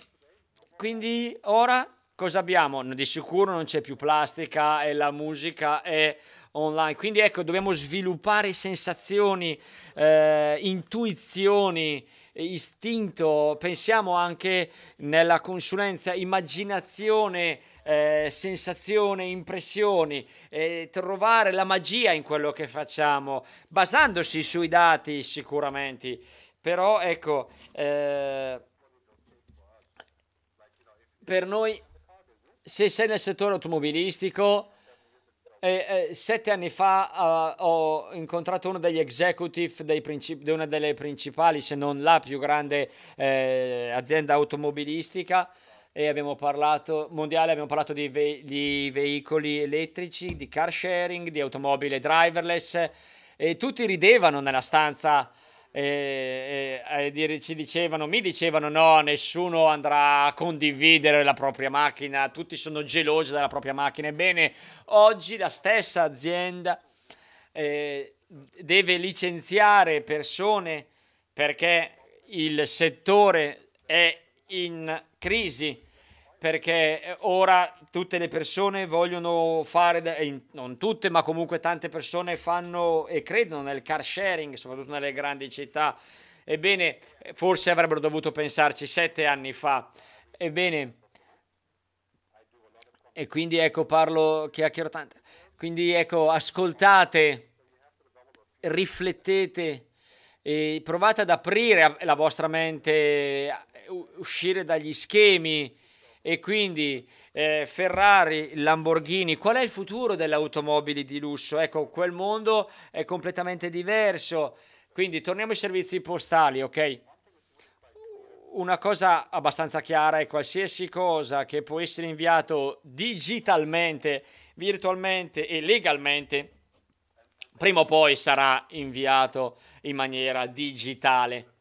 quindi ora cosa abbiamo? Di sicuro non c'è più plastica e la musica è online. Quindi ecco, dobbiamo sviluppare sensazioni, eh, intuizioni, istinto, pensiamo anche nella consulenza, immaginazione, eh, sensazione, impressioni, eh, trovare la magia in quello che facciamo, basandosi sui dati sicuramente. Però ecco, eh, per noi se sei nel settore automobilistico, eh, eh, sette anni fa eh, ho incontrato uno degli executive princip- di una delle principali, se non la più grande eh, azienda automobilistica e abbiamo parlato mondiale, abbiamo parlato di, ve- di veicoli elettrici, di car sharing, di automobile driverless e tutti ridevano nella stanza e, e, e, ci dicevano, mi dicevano no, nessuno andrà a condividere la propria macchina, tutti sono gelosi della propria macchina. Ebbene, oggi la stessa azienda eh, deve licenziare persone perché il settore è in crisi perché eh, ora tutte le persone vogliono fare, non tutte, ma comunque tante persone fanno e credono nel car sharing, soprattutto nelle grandi città. Ebbene, forse avrebbero dovuto pensarci sette anni fa. Ebbene, e quindi ecco parlo chiacchiero tanto. Quindi ecco, ascoltate, riflettete e provate ad aprire la vostra mente, uscire dagli schemi e quindi eh, Ferrari, Lamborghini, qual è il futuro delle automobili di lusso? Ecco, quel mondo è completamente diverso. Quindi torniamo ai servizi postali, ok? Una cosa abbastanza chiara è qualsiasi cosa che può essere inviato digitalmente, virtualmente e legalmente, prima o poi sarà inviato in maniera digitale.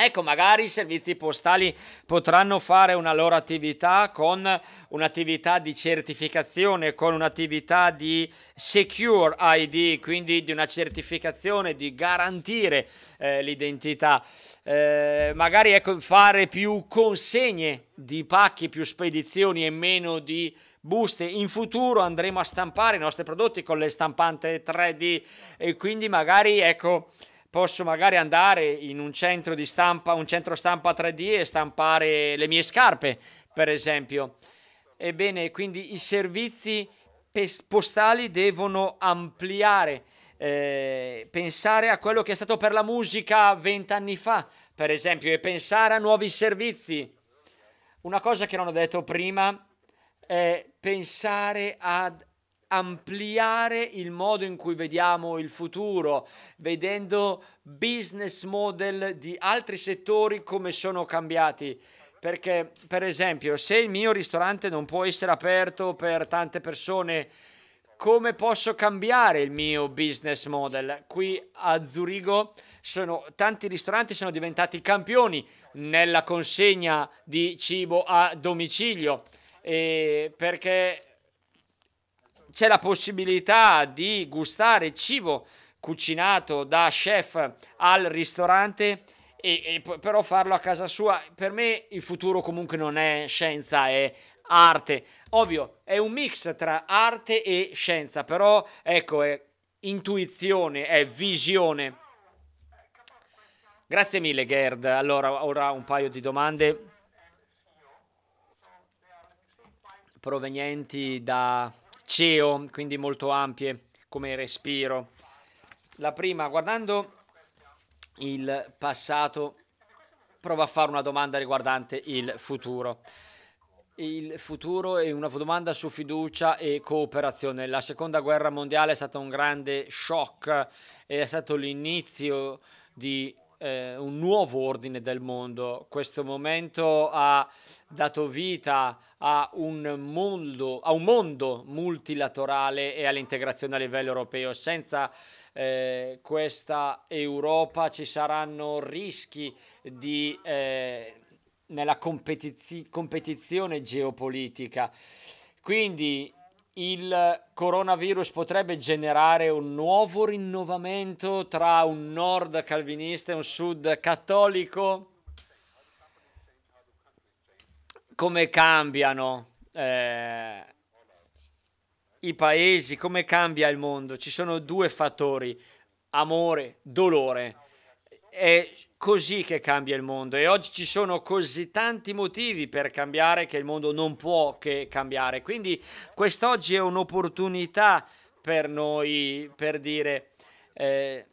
Ecco, magari i servizi postali potranno fare una loro attività con un'attività di certificazione, con un'attività di secure ID, quindi di una certificazione, di garantire eh, l'identità. Eh, magari ecco, fare più consegne di pacchi, più spedizioni e meno di buste. In futuro andremo a stampare i nostri prodotti con le stampante 3D e quindi magari ecco posso magari andare in un centro di stampa, un centro stampa 3D e stampare le mie scarpe, per esempio. Ebbene, quindi i servizi postali devono ampliare, eh, pensare a quello che è stato per la musica vent'anni fa, per esempio, e pensare a nuovi servizi. Una cosa che non ho detto prima è pensare ad ampliare il modo in cui vediamo il futuro, vedendo business model di altri settori come sono cambiati. Perché, per esempio, se il mio ristorante non può essere aperto per tante persone, come posso cambiare il mio business model? Qui a Zurigo sono, tanti ristoranti sono diventati campioni nella consegna di cibo a domicilio eh, perché c'è la possibilità di gustare cibo cucinato da chef al ristorante e, e, però farlo a casa sua per me il futuro comunque non è scienza è arte ovvio è un mix tra arte e scienza però ecco è intuizione è visione grazie mille Gerd allora ora un paio di domande provenienti da CEO, quindi molto ampie come respiro. La prima, guardando il passato, provo a fare una domanda riguardante il futuro. Il futuro è una domanda su fiducia e cooperazione. La seconda guerra mondiale è stata un grande shock, è stato l'inizio di eh, un nuovo ordine del mondo. Questo momento ha dato vita a un, mondo, a un mondo multilaterale e all'integrazione a livello europeo. Senza eh, questa Europa ci saranno rischi di, eh, nella competiz- competizione geopolitica. Quindi il coronavirus potrebbe generare un nuovo rinnovamento tra un nord calvinista e un sud cattolico? Come cambiano eh, i paesi, come cambia il mondo? Ci sono due fattori, amore, dolore. E così che cambia il mondo e oggi ci sono così tanti motivi per cambiare che il mondo non può che cambiare. Quindi quest'oggi è un'opportunità per noi per dire... Eh,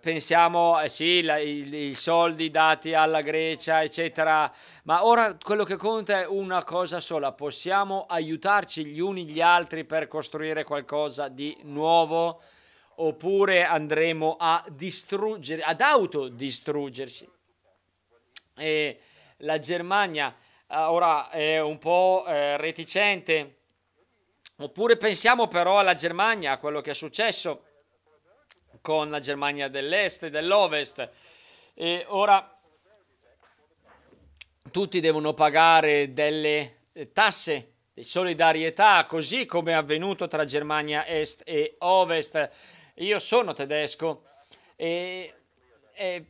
pensiamo, eh sì, la, i, i, soldi dati alla Grecia, eccetera, ma ora quello che conta è una cosa sola, possiamo aiutarci gli uni gli altri per costruire qualcosa di nuovo oppure andremo a distruggere, ad autodistruggersi. E la Germania eh, ora è un po' eh, reticente, oppure pensiamo però alla Germania, a quello che è successo con la Germania dell'Est e dell'Ovest. E ora tutti devono pagare delle eh, tasse di solidarietà, così come è avvenuto tra Germania Est e Ovest io sono tedesco e è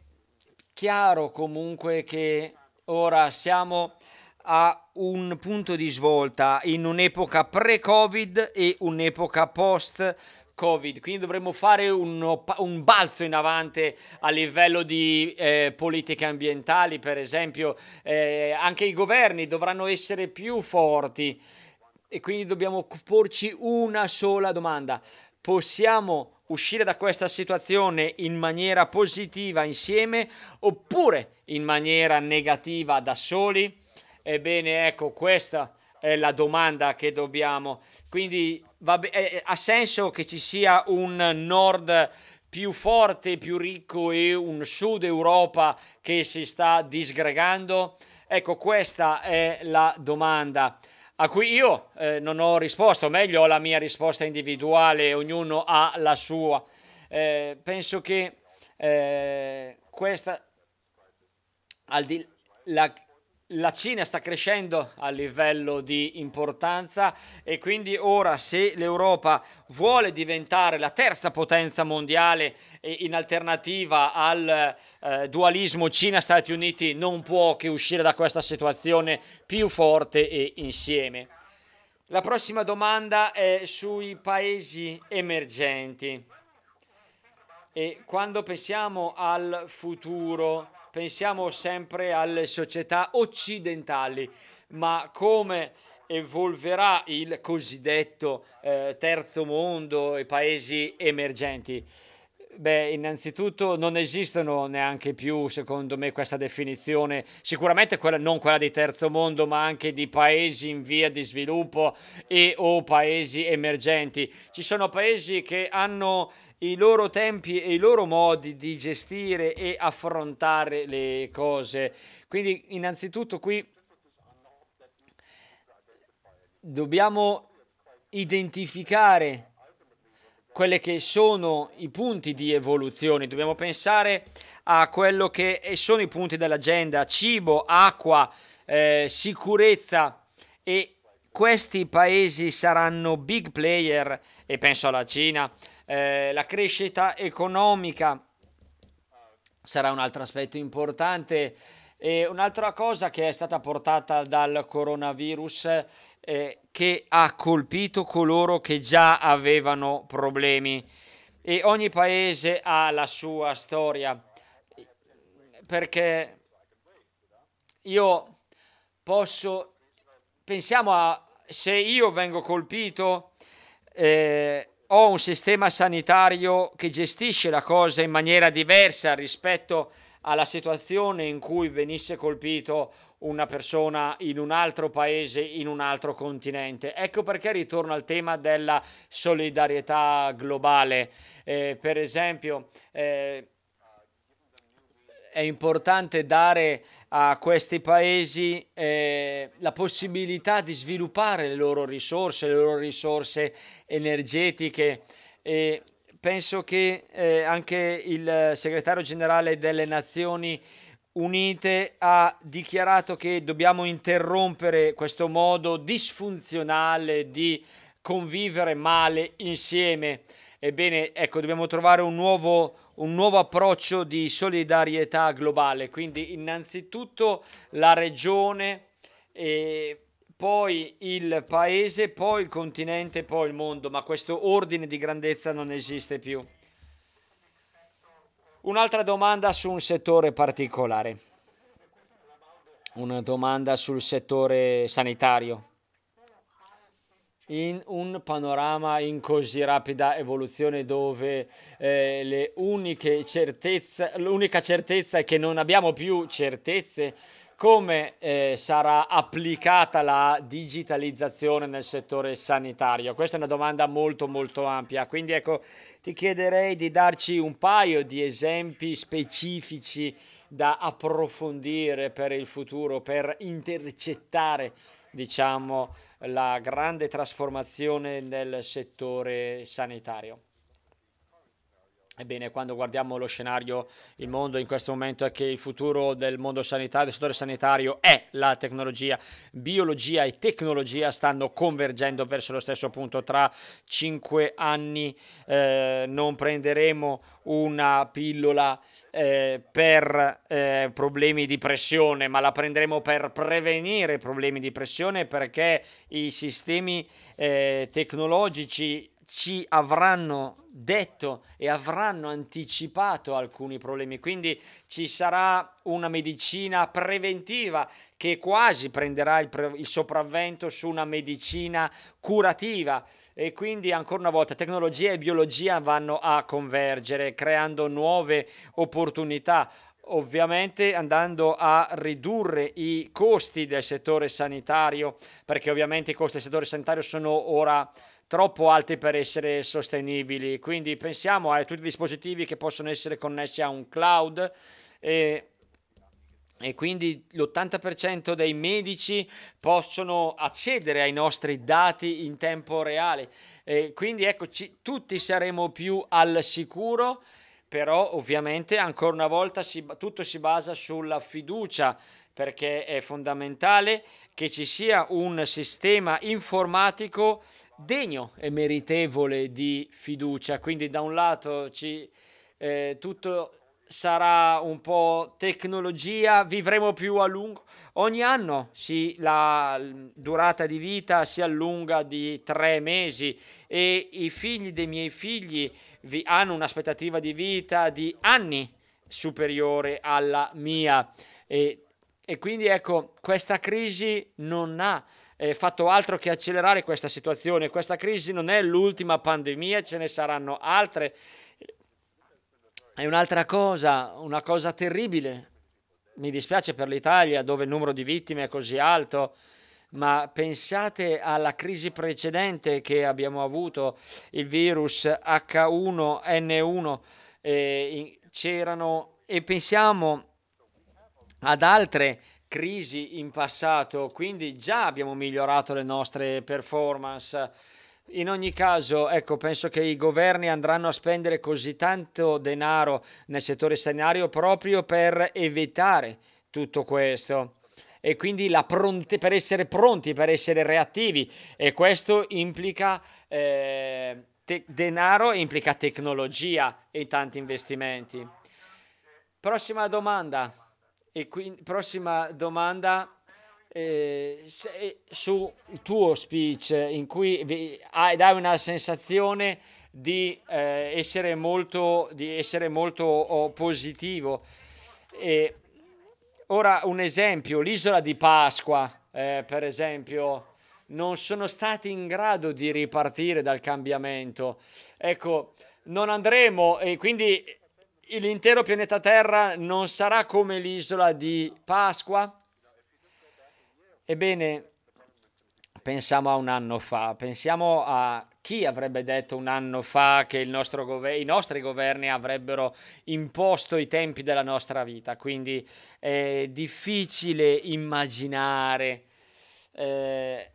chiaro comunque che ora siamo a un punto di svolta in un'epoca pre-Covid e un'epoca post Covid, quindi dovremmo fare un, un, balzo in avanti a livello di eh, politiche ambientali, per esempio, eh, anche i governi dovranno essere più forti e quindi dobbiamo porci una sola domanda. Possiamo uscire da questa situazione in maniera positiva insieme oppure in maniera negativa da soli? Ebbene, ecco, questa è la domanda che dobbiamo. Quindi be- eh, eh, ha senso che ci sia un nord più forte, più ricco e un sud Europa che si sta disgregando? Ecco, questa è la domanda a cui io eh, non ho risposto, o meglio ho la mia risposta individuale, ognuno ha la sua. Eh, penso che eh, questa, al di, la, la Cina sta crescendo a livello di importanza e quindi ora se l'Europa vuole diventare la terza potenza mondiale in alternativa al eh, dualismo Cina-Stati Uniti non può che uscire da questa situazione più forte e insieme. La prossima domanda è sui paesi emergenti e quando pensiamo al futuro pensiamo sempre alle società occidentali, ma come evolverà il cosiddetto eh, terzo mondo e paesi emergenti? Beh, innanzitutto non esistono neanche più, secondo me, questa definizione, sicuramente quella, non quella di terzo mondo, ma anche di paesi in via di sviluppo e o paesi emergenti. Ci sono paesi che hanno i loro tempi e i loro modi di gestire e affrontare le cose. Quindi innanzitutto qui dobbiamo identificare quelli che sono i punti di evoluzione, dobbiamo pensare a quello che sono i punti dell'agenda, cibo, acqua, eh, sicurezza e questi paesi saranno big player e penso alla Cina eh, la crescita economica sarà un altro aspetto importante. E un'altra cosa che è stata portata dal coronavirus eh, che ha colpito coloro che già avevano problemi e ogni paese ha la sua storia perché io posso pensiamo a se io vengo colpito eh, ho un sistema sanitario che gestisce la cosa in maniera diversa rispetto alla situazione in cui venisse colpito una persona in un altro paese, in un altro continente. Ecco perché ritorno al tema della solidarietà globale. Eh, per esempio, eh, è importante dare a questi paesi eh, la possibilità di sviluppare le loro risorse, le loro risorse energetiche e penso che eh, anche il segretario generale delle Nazioni Unite ha dichiarato che dobbiamo interrompere questo modo disfunzionale di convivere male insieme. Ebbene, ecco, dobbiamo trovare un nuovo un nuovo approccio di solidarietà globale, quindi innanzitutto la regione, poi il paese, poi il continente, poi il mondo, ma questo ordine di grandezza non esiste più. Un'altra domanda su un settore particolare, una domanda sul settore sanitario in un panorama in così rapida evoluzione dove eh, le uniche certezze, l'unica certezza è che non abbiamo più certezze come eh, sarà applicata la digitalizzazione nel settore sanitario? Questa è una domanda molto molto ampia, quindi ecco ti chiederei di darci un paio di esempi specifici da approfondire per il futuro, per intercettare diciamo, la grande trasformazione nel settore sanitario. Ebbene, quando guardiamo lo scenario, il mondo in questo momento è che il futuro del mondo sanitario, del settore sanitario è la tecnologia. Biologia e tecnologia stanno convergendo verso lo stesso punto. Tra cinque anni eh, non prenderemo una pillola eh, per eh, problemi di pressione, ma la prenderemo per prevenire problemi di pressione perché i sistemi eh, tecnologici ci avranno detto e avranno anticipato alcuni problemi, quindi ci sarà una medicina preventiva che quasi prenderà il, pre- il, sopravvento su una medicina curativa e quindi ancora una volta tecnologia e biologia vanno a convergere creando nuove opportunità ovviamente andando a ridurre i costi del settore sanitario perché ovviamente i costi del settore sanitario sono ora troppo alti per essere sostenibili. Quindi pensiamo a tutti i dispositivi che possono essere connessi a un cloud e, e quindi l'80% dei medici possono accedere ai nostri dati in tempo reale. E quindi eccoci, tutti saremo più al sicuro però ovviamente ancora una volta si, tutto si basa sulla fiducia perché è fondamentale che ci sia un sistema informatico degno e meritevole di fiducia. Quindi da un lato ci, eh, tutto sarà un po' tecnologia, vivremo più a lungo. Ogni anno si, la durata di vita si allunga di tre mesi e i figli dei miei figli hanno un'aspettativa di vita di anni superiore alla mia. E, e quindi ecco, questa crisi non ha eh, fatto altro che accelerare questa situazione. Questa crisi non è l'ultima pandemia, ce ne saranno altre. È un'altra cosa, una cosa terribile. Mi dispiace per l'Italia dove il numero di vittime è così alto, ma pensate alla crisi precedente che abbiamo avuto, il virus H1N1, eh, c'erano e pensiamo ad altre crisi in passato, quindi già abbiamo migliorato le nostre performance. In ogni caso, ecco, penso che i governi andranno a spendere così tanto denaro nel settore sanitario proprio per evitare tutto questo e quindi la pronte, per essere pronti, per essere reattivi e questo implica eh, te- denaro implica tecnologia e tanti investimenti. Prossima domanda. E quindi, prossima domanda eh, se, eh, sul tuo speech in cui vi, hai, dai una sensazione di, eh, essere molto, di essere molto oh, positivo. E ora un esempio, l'isola di Pasqua, eh, per esempio, non sono stati in grado di ripartire dal cambiamento. Ecco, non andremo e quindi l'intero pianeta Terra non sarà come l'isola di Pasqua? Ebbene, pensiamo a un anno fa, pensiamo a chi avrebbe detto un anno fa che gover- i nostri governi avrebbero imposto i tempi della nostra vita, quindi è difficile immaginare eh,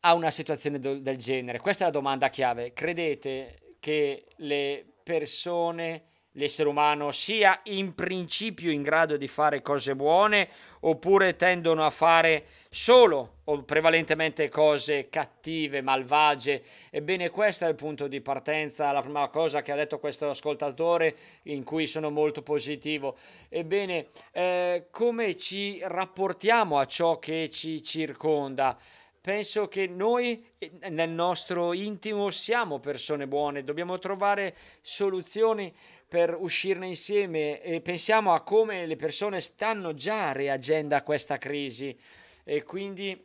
a una situazione do- del genere. Questa è la domanda chiave. Credete che le persone l'essere umano sia in principio in grado di fare cose buone oppure tendono a fare solo o prevalentemente cose cattive, malvagie. Ebbene, questo è il punto di partenza, la prima cosa che ha detto questo ascoltatore, in cui sono molto positivo. Ebbene, eh, come ci rapportiamo a ciò che ci circonda? penso che noi eh, nel nostro intimo siamo persone buone, dobbiamo trovare soluzioni per uscirne insieme e pensiamo a come le persone stanno già reagendo a questa crisi e quindi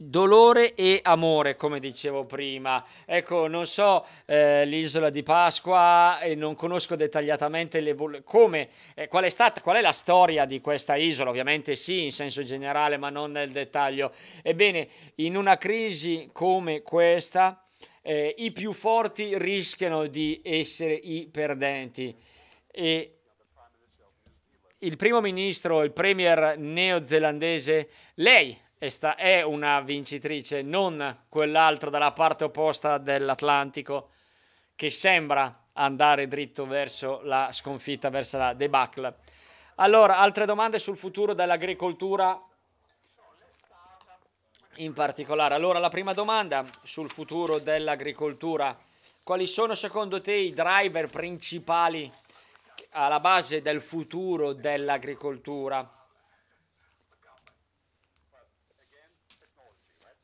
dolore e amore, come dicevo prima. Ecco, non so eh, l'isola di Pasqua e non conosco dettagliatamente come, eh, qual, è stata, qual è la storia di questa isola, ovviamente sì, in senso generale, ma non nel dettaglio. Ebbene, in una crisi come questa, eh, i più forti rischiano di essere i perdenti. E il primo ministro, il premier neozelandese, lei e sta, è una vincitrice, non quell'altro dalla parte opposta dell'Atlantico che sembra andare dritto verso la sconfitta, verso la debacle. Allora, altre domande sul futuro dell'agricoltura in particolare. Allora, la prima domanda sul futuro dell'agricoltura. Quali sono secondo te i driver principali alla base del futuro dell'agricoltura?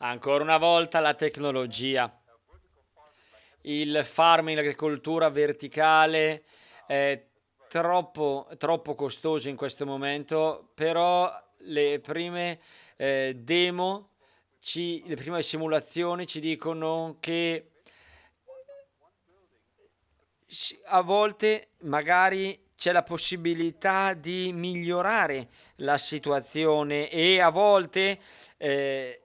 Ancora una volta la tecnologia. Il farming, l'agricoltura verticale è troppo, troppo costoso in questo momento, però le prime eh, demo, ci, le prime simulazioni ci dicono che a volte magari c'è la possibilità di migliorare la situazione e a volte eh,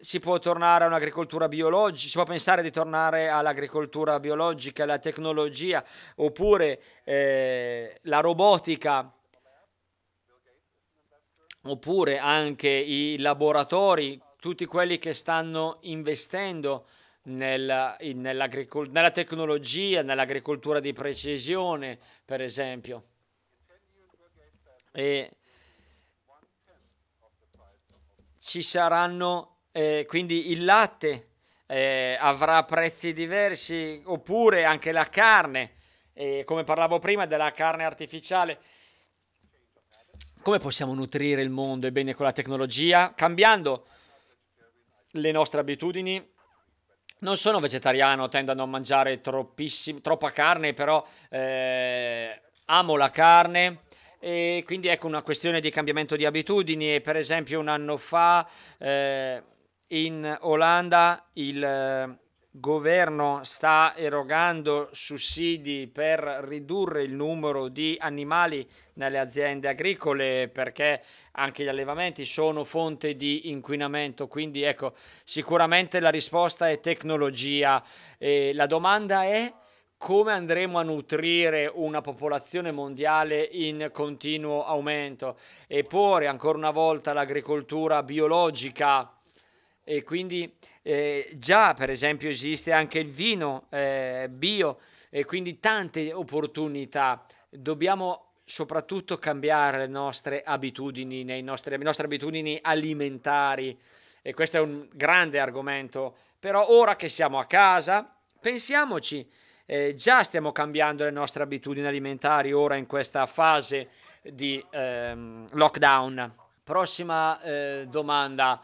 si può tornare a un'agricoltura biologica, si può pensare di tornare all'agricoltura biologica, alla tecnologia, oppure eh, la robotica, oppure anche i laboratori, tutti quelli che stanno investendo nella, in, nella tecnologia, nell'agricoltura di precisione, per esempio. E ci saranno eh, quindi il latte eh, avrà prezzi diversi oppure anche la carne, eh, come parlavo prima della carne artificiale. Come possiamo nutrire il mondo? Ebbene, con la tecnologia, cambiando le nostre abitudini. Non sono vegetariano, tendo a non mangiare troppa carne, però eh, amo la carne. E quindi ecco una questione di cambiamento di abitudini. E Per esempio, un anno fa eh, in Olanda il eh, governo sta erogando sussidi per ridurre il numero di animali nelle aziende agricole perché anche gli allevamenti sono fonte di inquinamento quindi ecco sicuramente la risposta è tecnologia e la domanda è come andremo a nutrire una popolazione mondiale in continuo aumento Eppure ancora una volta l'agricoltura biologica e quindi eh, già per esempio esiste anche il vino eh, bio e quindi tante opportunità. Dobbiamo soprattutto cambiare le nostre abitudini, nostri, le nostre abitudini alimentari e questo è un grande argomento, però ora che siamo a casa pensiamoci. Eh, già stiamo cambiando le nostre abitudini alimentari ora in questa fase di ehm, lockdown. Prossima eh, domanda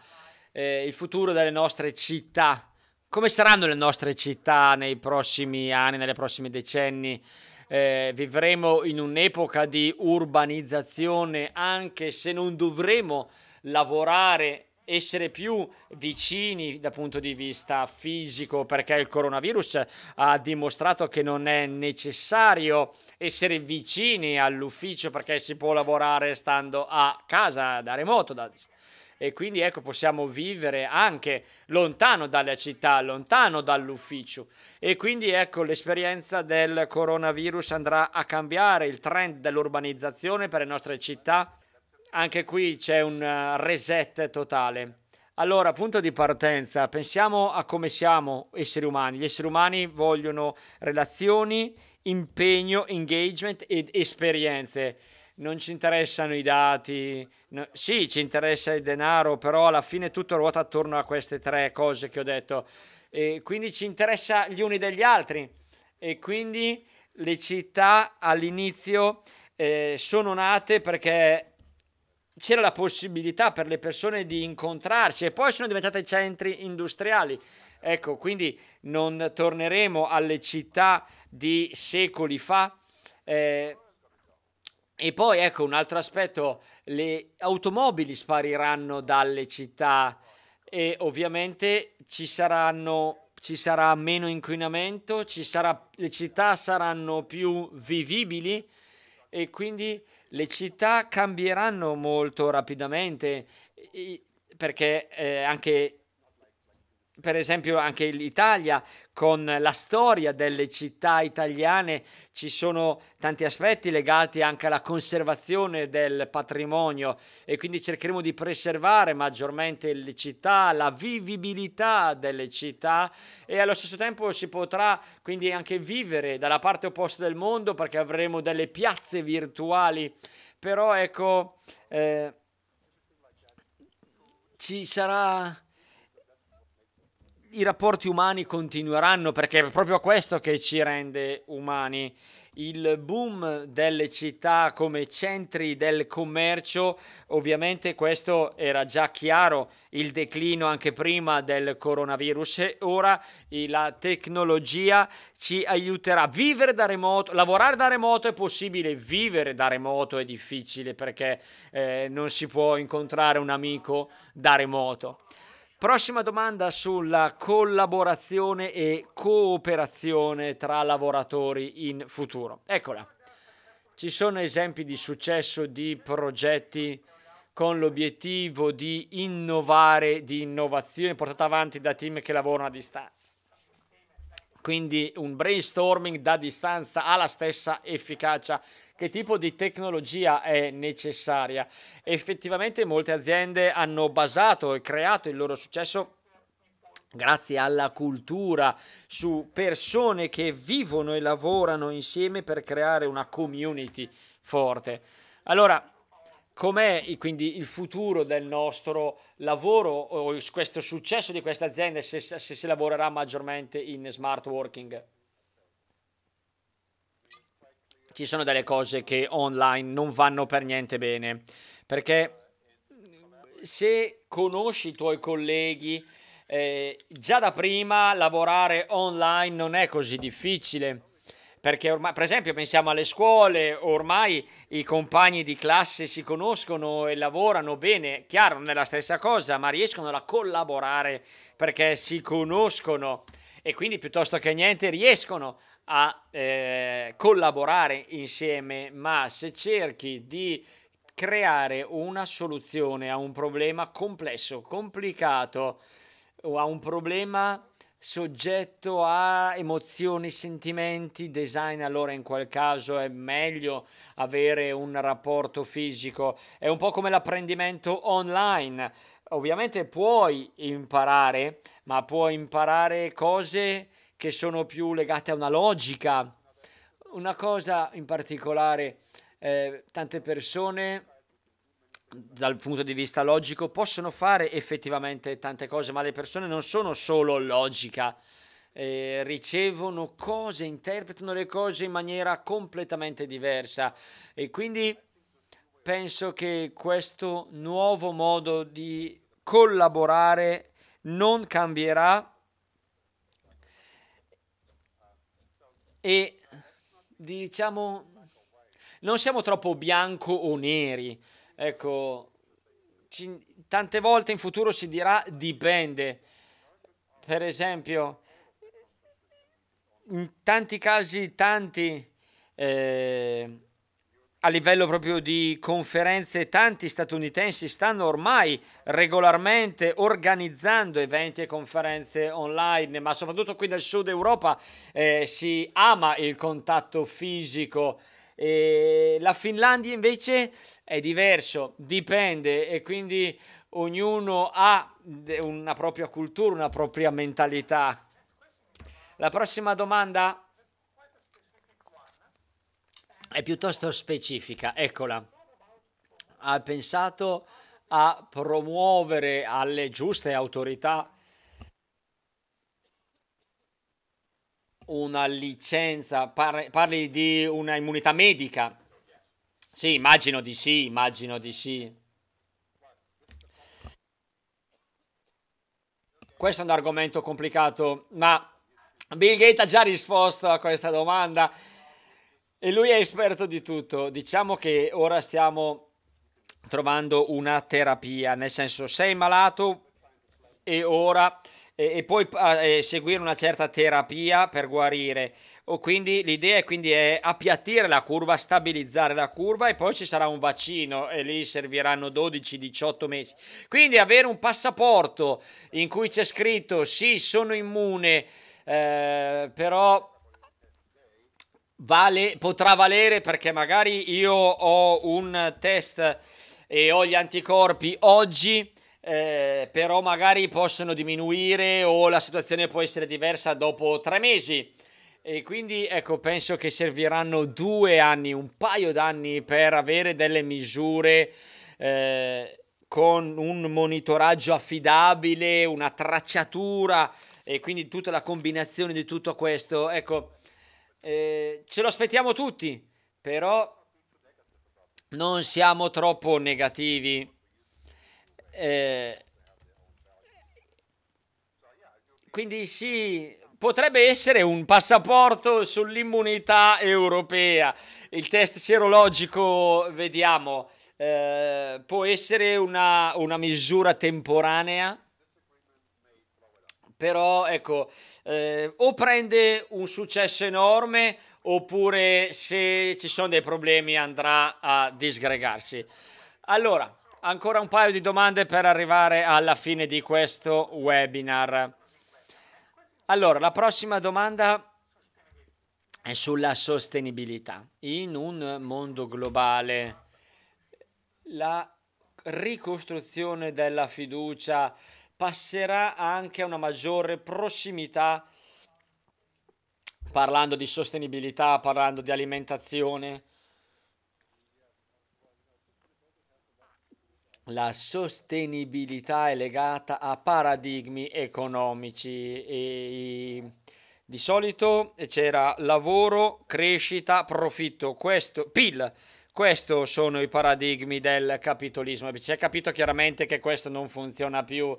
eh, il futuro delle nostre città. Come saranno le nostre città nei prossimi anni, nelle prossime decenni? Eh, vivremo in un'epoca di urbanizzazione anche se non dovremo lavorare essere più vicini dal punto di vista fisico perché il coronavirus ha dimostrato che non è necessario essere vicini all'ufficio perché si può lavorare stando a casa da remoto da, e quindi ecco possiamo vivere anche lontano dalla città, lontano dall'ufficio e quindi ecco l'esperienza del coronavirus andrà a cambiare il trend dell'urbanizzazione per le nostre città. Anche qui c'è un eh, reset totale. Allora, punto di partenza, pensiamo a come siamo esseri umani. Gli esseri umani vogliono relazioni, impegno, engagement ed esperienze non ci interessano i dati, no, sì ci interessa il denaro, però alla fine tutto ruota attorno a queste tre cose che ho detto. E quindi ci interessa gli uni degli altri e quindi le città all'inizio eh, sono nate perché c'era la possibilità per le persone di incontrarsi e poi sono diventate centri industriali. Ecco, quindi non torneremo alle città di secoli fa. Eh, e poi ecco un altro aspetto, le automobili spariranno dalle città e ovviamente ci, saranno, ci sarà meno inquinamento, sarà, le città saranno più vivibili e quindi le città cambieranno molto rapidamente perché eh, anche per esempio anche l'Italia con la storia delle città italiane ci sono tanti aspetti legati anche alla conservazione del patrimonio e quindi cercheremo di preservare maggiormente le città, la vivibilità delle città e allo stesso tempo si potrà quindi anche vivere dalla parte opposta del mondo perché avremo delle piazze virtuali, però ecco eh, ci sarà i rapporti umani continueranno perché è proprio questo che ci rende umani. Il boom delle città come centri del commercio, ovviamente questo era già chiaro, il declino anche prima del coronavirus e ora la tecnologia ci aiuterà a vivere da remoto, lavorare da remoto è possibile, vivere da remoto è difficile perché eh, non si può incontrare un amico da remoto Prossima domanda sulla collaborazione e cooperazione tra lavoratori in futuro. Eccola. Ci sono esempi di successo di progetti con l'obiettivo di innovare, di innovazione portata avanti da team che lavorano a distanza. Quindi un brainstorming da distanza ha la stessa efficacia che tipo di tecnologia è necessaria. Effettivamente molte aziende hanno basato e creato il loro successo grazie alla cultura, su persone che vivono e lavorano insieme per creare una community forte. Allora, com'è quindi il futuro del nostro lavoro o questo successo di questa azienda se, se si lavorerà maggiormente in smart working? ci sono delle cose che online non vanno per niente bene, perché mm, se conosci i tuoi colleghi, eh, già da prima lavorare online non è così difficile. Perché ormai, per esempio, pensiamo alle scuole, ormai i compagni di classe si conoscono e lavorano bene, chiaro, non è la stessa cosa, ma riescono a collaborare perché si conoscono e quindi piuttosto che niente riescono a eh, collaborare insieme, ma se cerchi di creare una soluzione a un problema complesso, complicato o a un problema soggetto a emozioni, sentimenti, design, allora in quel caso è meglio avere un rapporto fisico. È un po' come l'apprendimento online. Ovviamente puoi imparare, ma puoi imparare cose che sono più legate a una logica. Una cosa in particolare, eh, tante persone dal punto di vista logico possono fare effettivamente tante cose, ma le persone non sono solo logica. Eh, ricevono cose, interpretano le cose in maniera completamente diversa e quindi penso che questo nuovo modo di collaborare non cambierà e diciamo non siamo troppo bianco o neri. Ecco, ci, tante volte in futuro si dirà dipende. Per esempio, in tanti casi, tanti eh, a livello proprio di conferenze, tanti statunitensi stanno ormai regolarmente organizzando eventi e conferenze online, ma soprattutto qui nel sud Europa eh, si ama il contatto fisico. E la Finlandia invece è diverso, dipende e quindi ognuno ha una propria cultura, una propria mentalità. La prossima domanda è piuttosto specifica, eccola. Ha pensato a promuovere alle giuste autorità una licenza, parli di una immunità medica. Sì, immagino di sì, immagino di sì. Questo è un argomento complicato, ma Bill Gates ha già risposto a questa domanda e lui è esperto di tutto. Diciamo che ora stiamo trovando una terapia, nel senso sei malato e ora e, e poi ah, eh, seguire una certa terapia per guarire. O quindi l'idea è, quindi è appiattire la curva, stabilizzare la curva e poi ci sarà un vaccino e lì serviranno 12-18 mesi. Quindi avere un passaporto in cui c'è scritto sì, sono immune, eh, però vale, potrà valere perché magari io ho un test e ho gli anticorpi oggi, eh, però magari possono diminuire o la situazione può essere diversa dopo tre mesi. E quindi ecco, penso che serviranno due anni, un paio d'anni per avere delle misure eh, con un monitoraggio affidabile, una tracciatura e quindi tutta la combinazione di tutto questo. Ecco, eh, ce lo aspettiamo tutti, però non siamo troppo negativi. Eh, quindi sì, potrebbe essere un passaporto sull'immunità europea. Il test serologico, vediamo, eh, può essere una, una misura temporanea però ecco, eh, o prende un successo enorme oppure se ci sono dei problemi andrà a disgregarsi. Allora, ancora un paio di domande per arrivare alla fine di questo webinar. Allora, la prossima domanda è sulla sostenibilità. In un mondo globale, la ricostruzione della fiducia passerà anche a una maggiore prossimità parlando di sostenibilità, parlando di alimentazione. La sostenibilità è legata a paradigmi economici e di solito c'era lavoro, crescita, profitto, questo PIL questi sono i paradigmi del capitalismo. Si è capito chiaramente che questo non funziona più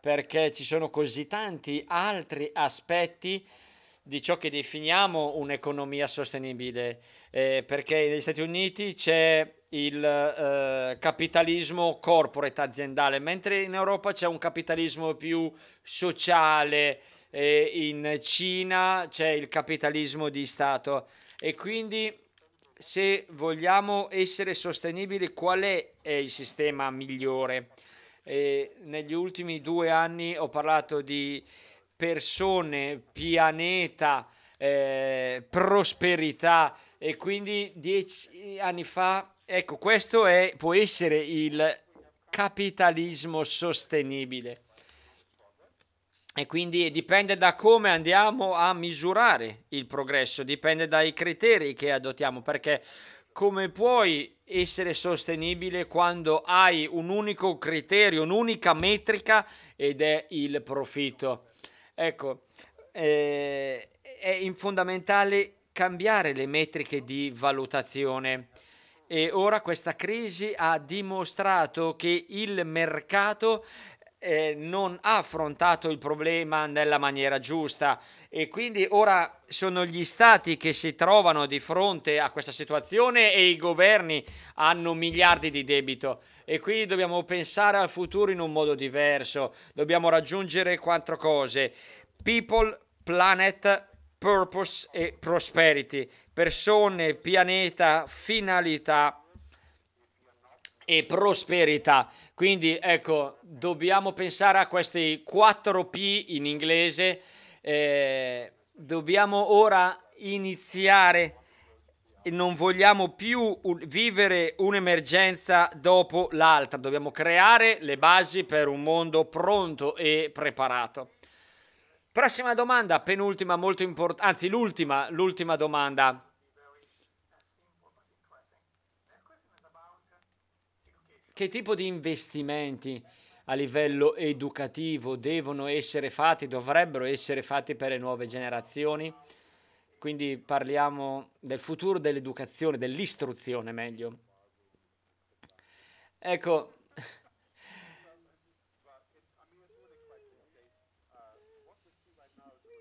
perché ci sono così tanti altri aspetti di ciò che definiamo un'economia sostenibile, eh, perché negli Stati Uniti c'è il eh, capitalismo corporate aziendale, mentre in Europa c'è un capitalismo più sociale, eh, in Cina c'è il capitalismo di Stato e quindi se vogliamo essere sostenibili, qual è, il sistema migliore? Eh, negli ultimi due anni ho parlato di persone, pianeta, eh, prosperità e quindi dieci anni fa, ecco, questo è, può essere il capitalismo sostenibile. E quindi dipende da come andiamo a misurare il progresso, dipende dai criteri che adottiamo, perché come puoi essere sostenibile quando hai un unico criterio, un'unica metrica ed è il profitto. Ecco, eh, è fondamentale cambiare le metriche di valutazione e ora questa crisi ha dimostrato che il mercato eh, non ha affrontato il problema nella maniera giusta e quindi ora sono gli stati che si trovano di fronte a questa situazione e i governi hanno miliardi di debito e quindi dobbiamo pensare al futuro in un modo diverso. Dobbiamo raggiungere quattro cose: people, planet, purpose e prosperity, persone, pianeta, finalità e prosperità. Quindi ecco, dobbiamo pensare a questi 4 P in inglese. Eh, dobbiamo ora iniziare non vogliamo più vivere un'emergenza dopo l'altra, dobbiamo creare le basi per un mondo pronto e preparato. Prossima domanda, penultima, molto importante, anzi l'ultima, l'ultima domanda. Che tipo di investimenti a livello educativo devono essere fatti, dovrebbero essere fatti per le nuove generazioni? Quindi parliamo del futuro dell'educazione, dell'istruzione meglio. Ecco,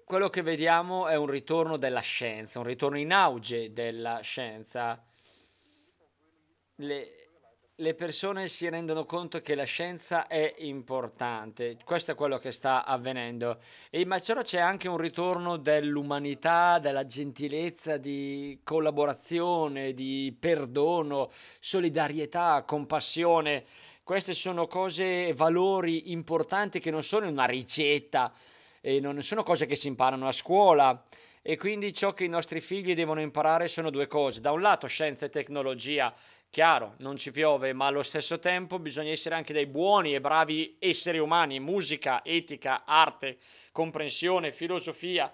quello che vediamo è un ritorno della scienza, un ritorno in auge della scienza. Le, le persone si rendono conto che la scienza è importante, questo è quello che sta avvenendo e in c'è anche un ritorno dell'umanità, della gentilezza, di collaborazione, di perdono, solidarietà, compassione. Queste sono cose, valori importanti che non sono una ricetta e non sono cose che si imparano a scuola e quindi ciò che i nostri figli devono imparare sono due cose. Da un lato scienza e tecnologia Chiaro, non ci piove, ma allo stesso tempo bisogna essere anche dei buoni e bravi esseri umani, musica, etica, arte, comprensione, filosofia,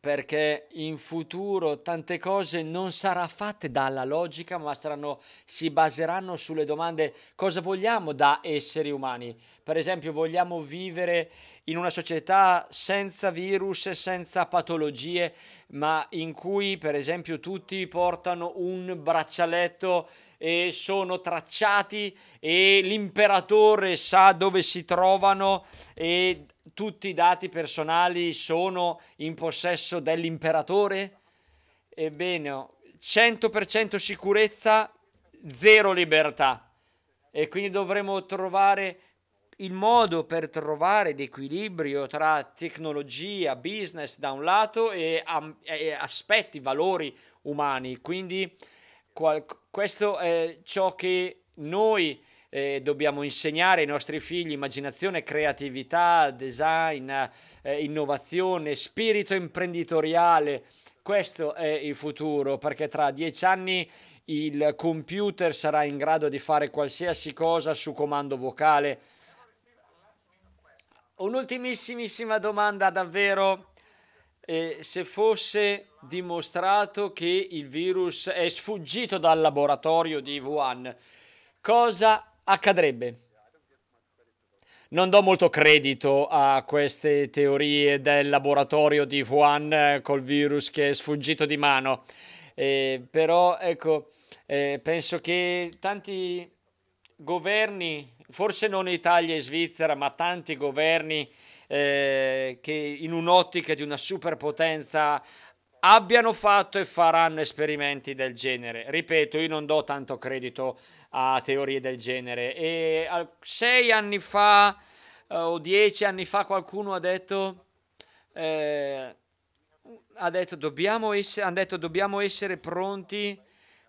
perché in futuro tante cose non saranno fatte dalla logica, ma saranno, si baseranno sulle domande cosa vogliamo da esseri umani. Per esempio, vogliamo vivere in una società senza virus, senza patologie, ma in cui per esempio tutti portano un braccialetto e sono tracciati e l'imperatore sa dove si trovano e tutti i dati personali sono in possesso dell'imperatore? Ebbene, 100% sicurezza, zero libertà. E quindi dovremo trovare il modo per trovare l'equilibrio tra tecnologia, business da un lato e, aspetti, valori umani. Quindi qual- questo è ciò che noi eh, dobbiamo insegnare ai nostri figli, immaginazione, creatività, design, eh, innovazione, spirito imprenditoriale. Questo è il futuro perché tra dieci anni il computer sarà in grado di fare qualsiasi cosa su comando vocale Un'ultimissimissima domanda davvero. Eh, se fosse dimostrato che il virus è sfuggito dal laboratorio di Wuhan, cosa accadrebbe? Non do molto credito a queste teorie del laboratorio di Wuhan eh, col virus che è sfuggito di mano, eh, però ecco, eh, penso che tanti governi forse non Italia e Svizzera, ma tanti governi eh, che in un'ottica di una superpotenza abbiano fatto e faranno esperimenti del genere. Ripeto, io non do tanto credito a teorie del genere. E sei anni fa eh, o dieci anni fa qualcuno ha detto... Eh, ha detto dobbiamo essere, hanno detto dobbiamo essere pronti,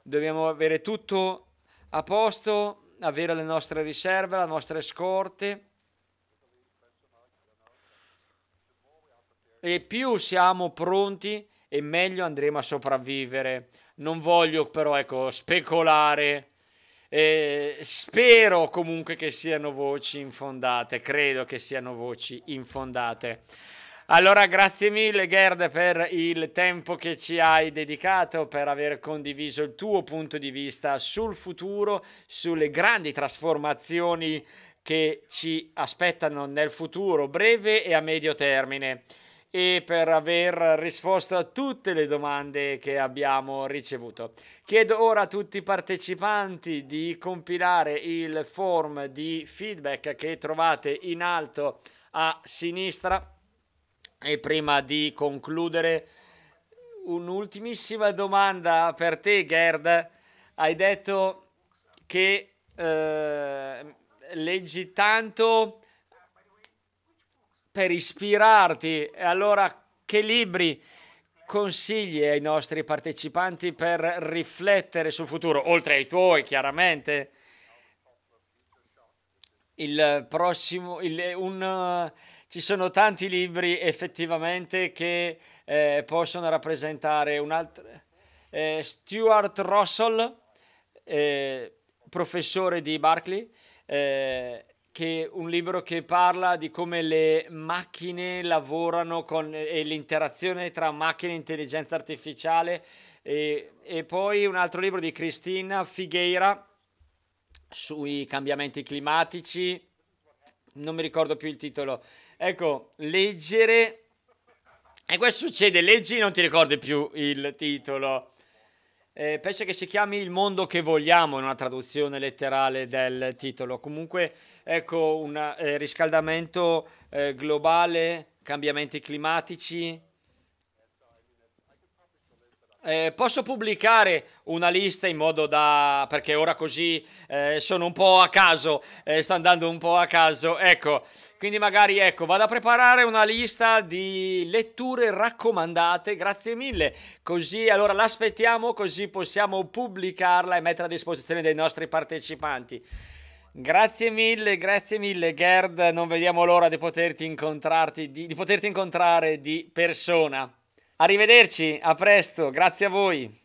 dobbiamo avere tutto a posto avere le nostre riserve, le nostre scorte. E più siamo pronti e meglio andremo a sopravvivere. Non voglio però ecco, speculare. Eh, spero comunque che siano voci infondate, credo che siano voci infondate. Allora, grazie mille Gerd per il tempo che ci hai dedicato, per aver condiviso il tuo punto di vista sul futuro, sulle grandi trasformazioni che ci aspettano nel futuro breve e a medio termine e per aver risposto a tutte le domande che abbiamo ricevuto. Chiedo ora a tutti i partecipanti di compilare il form di feedback che trovate in alto a sinistra e prima di concludere, un'ultimissima domanda per te, Gerd. Hai detto che eh, leggi tanto per ispirarti. E allora, che libri consigli ai nostri partecipanti per riflettere sul futuro, oltre ai tuoi, chiaramente? Il prossimo, il, un. Uh, ci sono tanti libri effettivamente che eh, possono rappresentare un altro... Eh, Stuart Russell, eh, professore di Berkeley, eh, che un libro che parla di come le macchine lavorano con, e l'interazione tra macchine e intelligenza artificiale e, e poi un altro libro di Cristina Figueira sui cambiamenti climatici non mi ricordo più il titolo Ecco, leggere... E questo succede, leggi e non ti ricordi più il titolo. Eh, penso che si chiami Il mondo che vogliamo in una traduzione letterale del titolo. Comunque, ecco, un eh, riscaldamento eh, globale, cambiamenti climatici, eh, posso pubblicare una lista in modo da... perché ora così eh, sono un po' a caso, eh, sta andando un po' a caso, ecco, quindi magari ecco, vado a preparare una lista di letture raccomandate, grazie mille, così allora l'aspettiamo così possiamo pubblicarla e metterla a disposizione dei nostri partecipanti. Grazie mille, grazie mille Gerd, non vediamo l'ora di poterti, incontrarti, di, di poterti incontrare di persona. Arrivederci, a presto, grazie a voi.